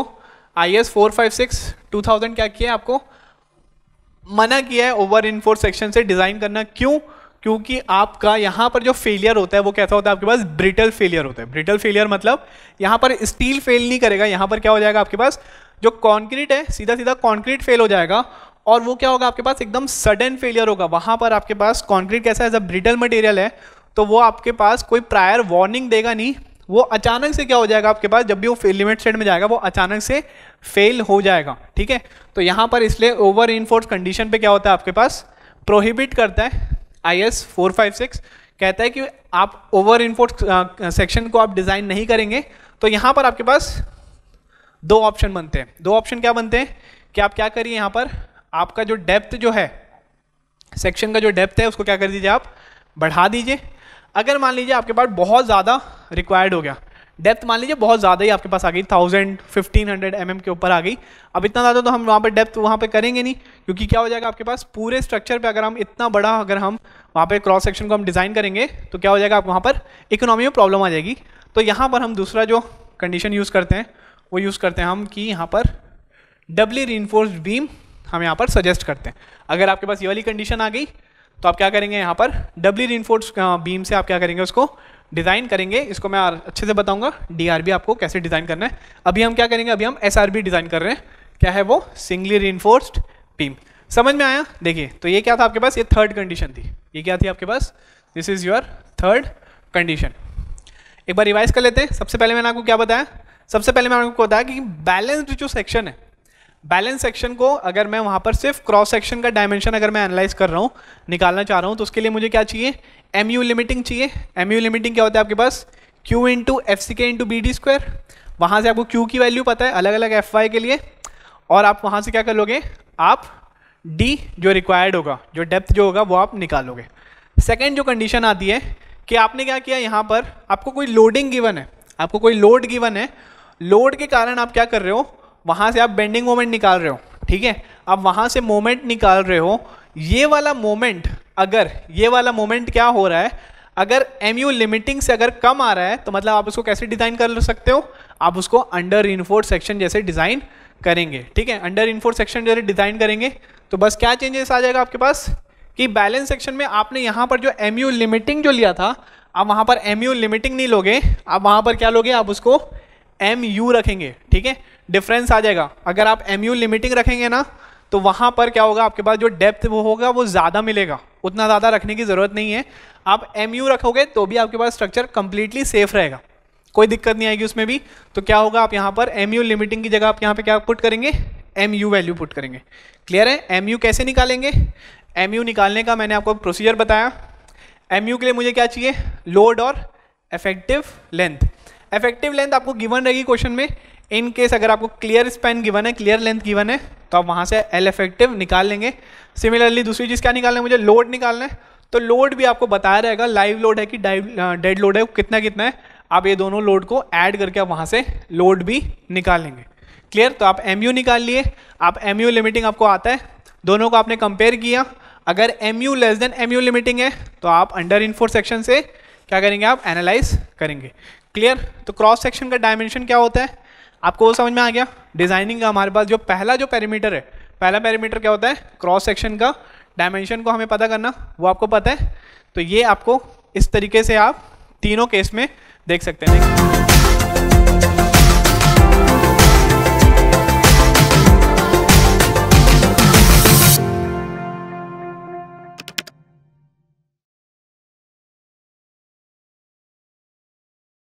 I S four five six two thousand क्या किया आपको मना किया है ओवर इन फोर सेक्शन से डिज़ाइन करना क्यों क्योंकि आपका यहाँ पर जो फेलियर होता है वो कैसा होता है आपके पास ब्रिटल फेलियर होता है ब्रिटल फेलियर मतलब यहाँ पर स्टील फेल नहीं करेगा यहाँ पर क्या हो जाएगा आपके पास जो कॉन्क्रीट है सीधा सीधा कॉन्क्रीट फेल हो जाएगा और वो क्या होगा आपके पास एकदम सडन फेलियर होगा वहाँ पर आपके पास कॉन्क्रीट कैसा एज अ ब्रिटल मटेरियल है तो वो आपके पास कोई प्रायर वार्निंग देगा नहीं वो अचानक से क्या हो जाएगा आपके पास जब भी वो लिमिट सेट में जाएगा वो अचानक से फेल हो जाएगा ठीक है तो यहां पर इसलिए ओवर इनफोर्स कंडीशन पे क्या होता है आपके पास प्रोहिबिट करता है I S four five six कहता है कि आप ओवर इनफोर्स सेक्शन को आप डिज़ाइन नहीं करेंगे तो यहां पर आपके पास दो ऑप्शन बनते हैं दो ऑप्शन क्या बनते हैं कि आप क्या करिए यहाँ पर आपका जो डेप्थ जो है सेक्शन का जो डेप्थ है उसको क्या कर दीजिए आप बढ़ा दीजिए अगर मान लीजिए आपके पास बहुत ज़्यादा रिक्वायर्ड हो गया डेप्थ मान लीजिए बहुत ज़्यादा ही आपके पास आ गई थाउजेंड फिफ्टीन हंड्रेड एम के ऊपर आ गई अब इतना ज़्यादा तो हम वहाँ पर डेप्थ वहाँ पर करेंगे नहीं क्योंकि क्या हो जाएगा आपके पास पूरे स्ट्रक्चर पर अगर हम इतना बड़ा अगर हम वहाँ पर क्रॉस सेक्शन को हम डिज़ाइन करेंगे तो क्या हो जाएगा आप वहाँ पर इकोनॉमी में प्रॉब्लम आ जाएगी तो यहाँ पर हम दूसरा जो कंडीशन यूज़ करते हैं वो यूज़ करते हैं हम कि यहाँ पर डबली रीनफोर्स्ड बीम हम यहाँ पर सजेस्ट करते हैं अगर आपके पास ये वाली कंडीशन आ गई तो आप क्या करेंगे यहाँ पर डबली रीनफोर्स बीम से आप क्या करेंगे उसको डिज़ाइन करेंगे इसको मैं अच्छे से बताऊंगा डीआरबी आपको कैसे डिज़ाइन करना है अभी हम क्या करेंगे अभी हम एसआरबी डिज़ाइन कर रहे हैं क्या है वो सिंगली रीनफोर्स्ड बीम समझ में आया देखिए तो ये क्या था आपके पास ये थर्ड कंडीशन थी ये क्या थी आपके पास this is your third condition एक बार रिवाइज कर लेते हैं सबसे पहले मैंने आपको क्या बताया सबसे पहले मैंने आपको बताया कि बैलेंस्ड जो सेक्शन है बैलेंस सेक्शन को अगर मैं वहां पर सिर्फ क्रॉस सेक्शन का डायमेंशन अगर मैं एनालाइज कर रहा हूँ निकालना चाह रहा हूँ तो उसके लिए मुझे क्या चाहिए एम यू लिमिटिंग चाहिए एम यू लिमिटिंग क्या होता है आपके पास Q into F C K into B D square वहाँ से आपको क्यू की वैल्यू पता है अलग अलग एफ वाई के लिए और आप वहाँ से क्या कर लोगे आप डी जो रिक्वायर्ड होगा जो डेप्थ जो होगा वो आप निकालोगे सेकेंड जो कंडीशन आती है कि आपने क्या किया यहाँ पर आपको कोई लोडिंग गिवन है आपको कोई लोड गिवन है लोड के कारण आप क्या कर रहे हो वहां से आप बेंडिंग मोमेंट निकाल रहे हो ठीक है आप वहां से मोमेंट निकाल रहे हो ये वाला मोमेंट अगर ये वाला मोमेंट क्या हो रहा है अगर एम यू लिमिटिंग से अगर कम आ रहा है तो मतलब आप उसको कैसे डिज़ाइन कर सकते हो आप उसको अंडर इनफोर्ड सेक्शन जैसे डिज़ाइन करेंगे ठीक है अंडर इनफोर्ड सेक्शन जैसे डिज़ाइन करेंगे तो बस क्या चेंजेस आ जाएगा आपके पास कि बैलेंस सेक्शन में आपने यहाँ पर जो एम यू लिमिटिंग जो लिया था आप वहां पर एम यू लिमिटिंग नहीं लोगे आप वहाँ पर क्या लोगे आप उसको एम यू रखेंगे ठीक है डिफरेंस आ जाएगा अगर आप एम यू लिमिटिंग रखेंगे ना तो वहाँ पर क्या होगा आपके पास जो डेप्थ वो होगा वो ज़्यादा मिलेगा उतना ज़्यादा रखने की ज़रूरत नहीं है आप एम यू रखोगे तो भी आपके पास स्ट्रक्चर कंप्लीटली सेफ रहेगा कोई दिक्कत नहीं आएगी उसमें भी तो क्या होगा आप यहाँ पर एम यू लिमिटिंग की जगह आप यहाँ पे क्या पुट करेंगे एम यू वैल्यू पुट करेंगे क्लियर है एम यू कैसे निकालेंगे एम यू निकालने का मैंने आपको प्रोसीजर बताया एम यू के लिए मुझे क्या चाहिए लोड और इफेक्टिव लेंथ इफेक्टिव लेंथ आपको गिवन रहेगी क्वेश्चन में इन केस अगर आपको क्लियर स्पैन गिवन है क्लियर लेंथ गिवन है तो आप वहां से एल इफेक्टिव निकाल लेंगे सिमिलरली दूसरी चीज़ क्या निकालना है मुझे लोड निकालना है तो लोड भी आपको बताया रहेगा लाइव लोड है कि डेड लोड है कितना कितना है आप ये दोनों लोड को ऐड करके आप वहाँ से लोड भी निकालेंगे क्लियर तो आप एम निकाल लिए आप एम लिमिटिंग आपको आता है दोनों को आपने कंपेयर किया अगर M U less than M U limiting है तो आप अंडर फोर सेक्शन से क्या करेंगे आप एनालाइज करेंगे क्लियर तो क्रॉस सेक्शन का डायमेंशन क्या होता है आपको वो समझ में आ गया डिजाइनिंग का हमारे पास जो पहला जो पैरामीटर है पहला पैरामीटर क्या होता है क्रॉस सेक्शन का डायमेंशन को हमें पता करना वो आपको पता है तो ये आपको इस तरीके से आप तीनों केस में देख सकते हैं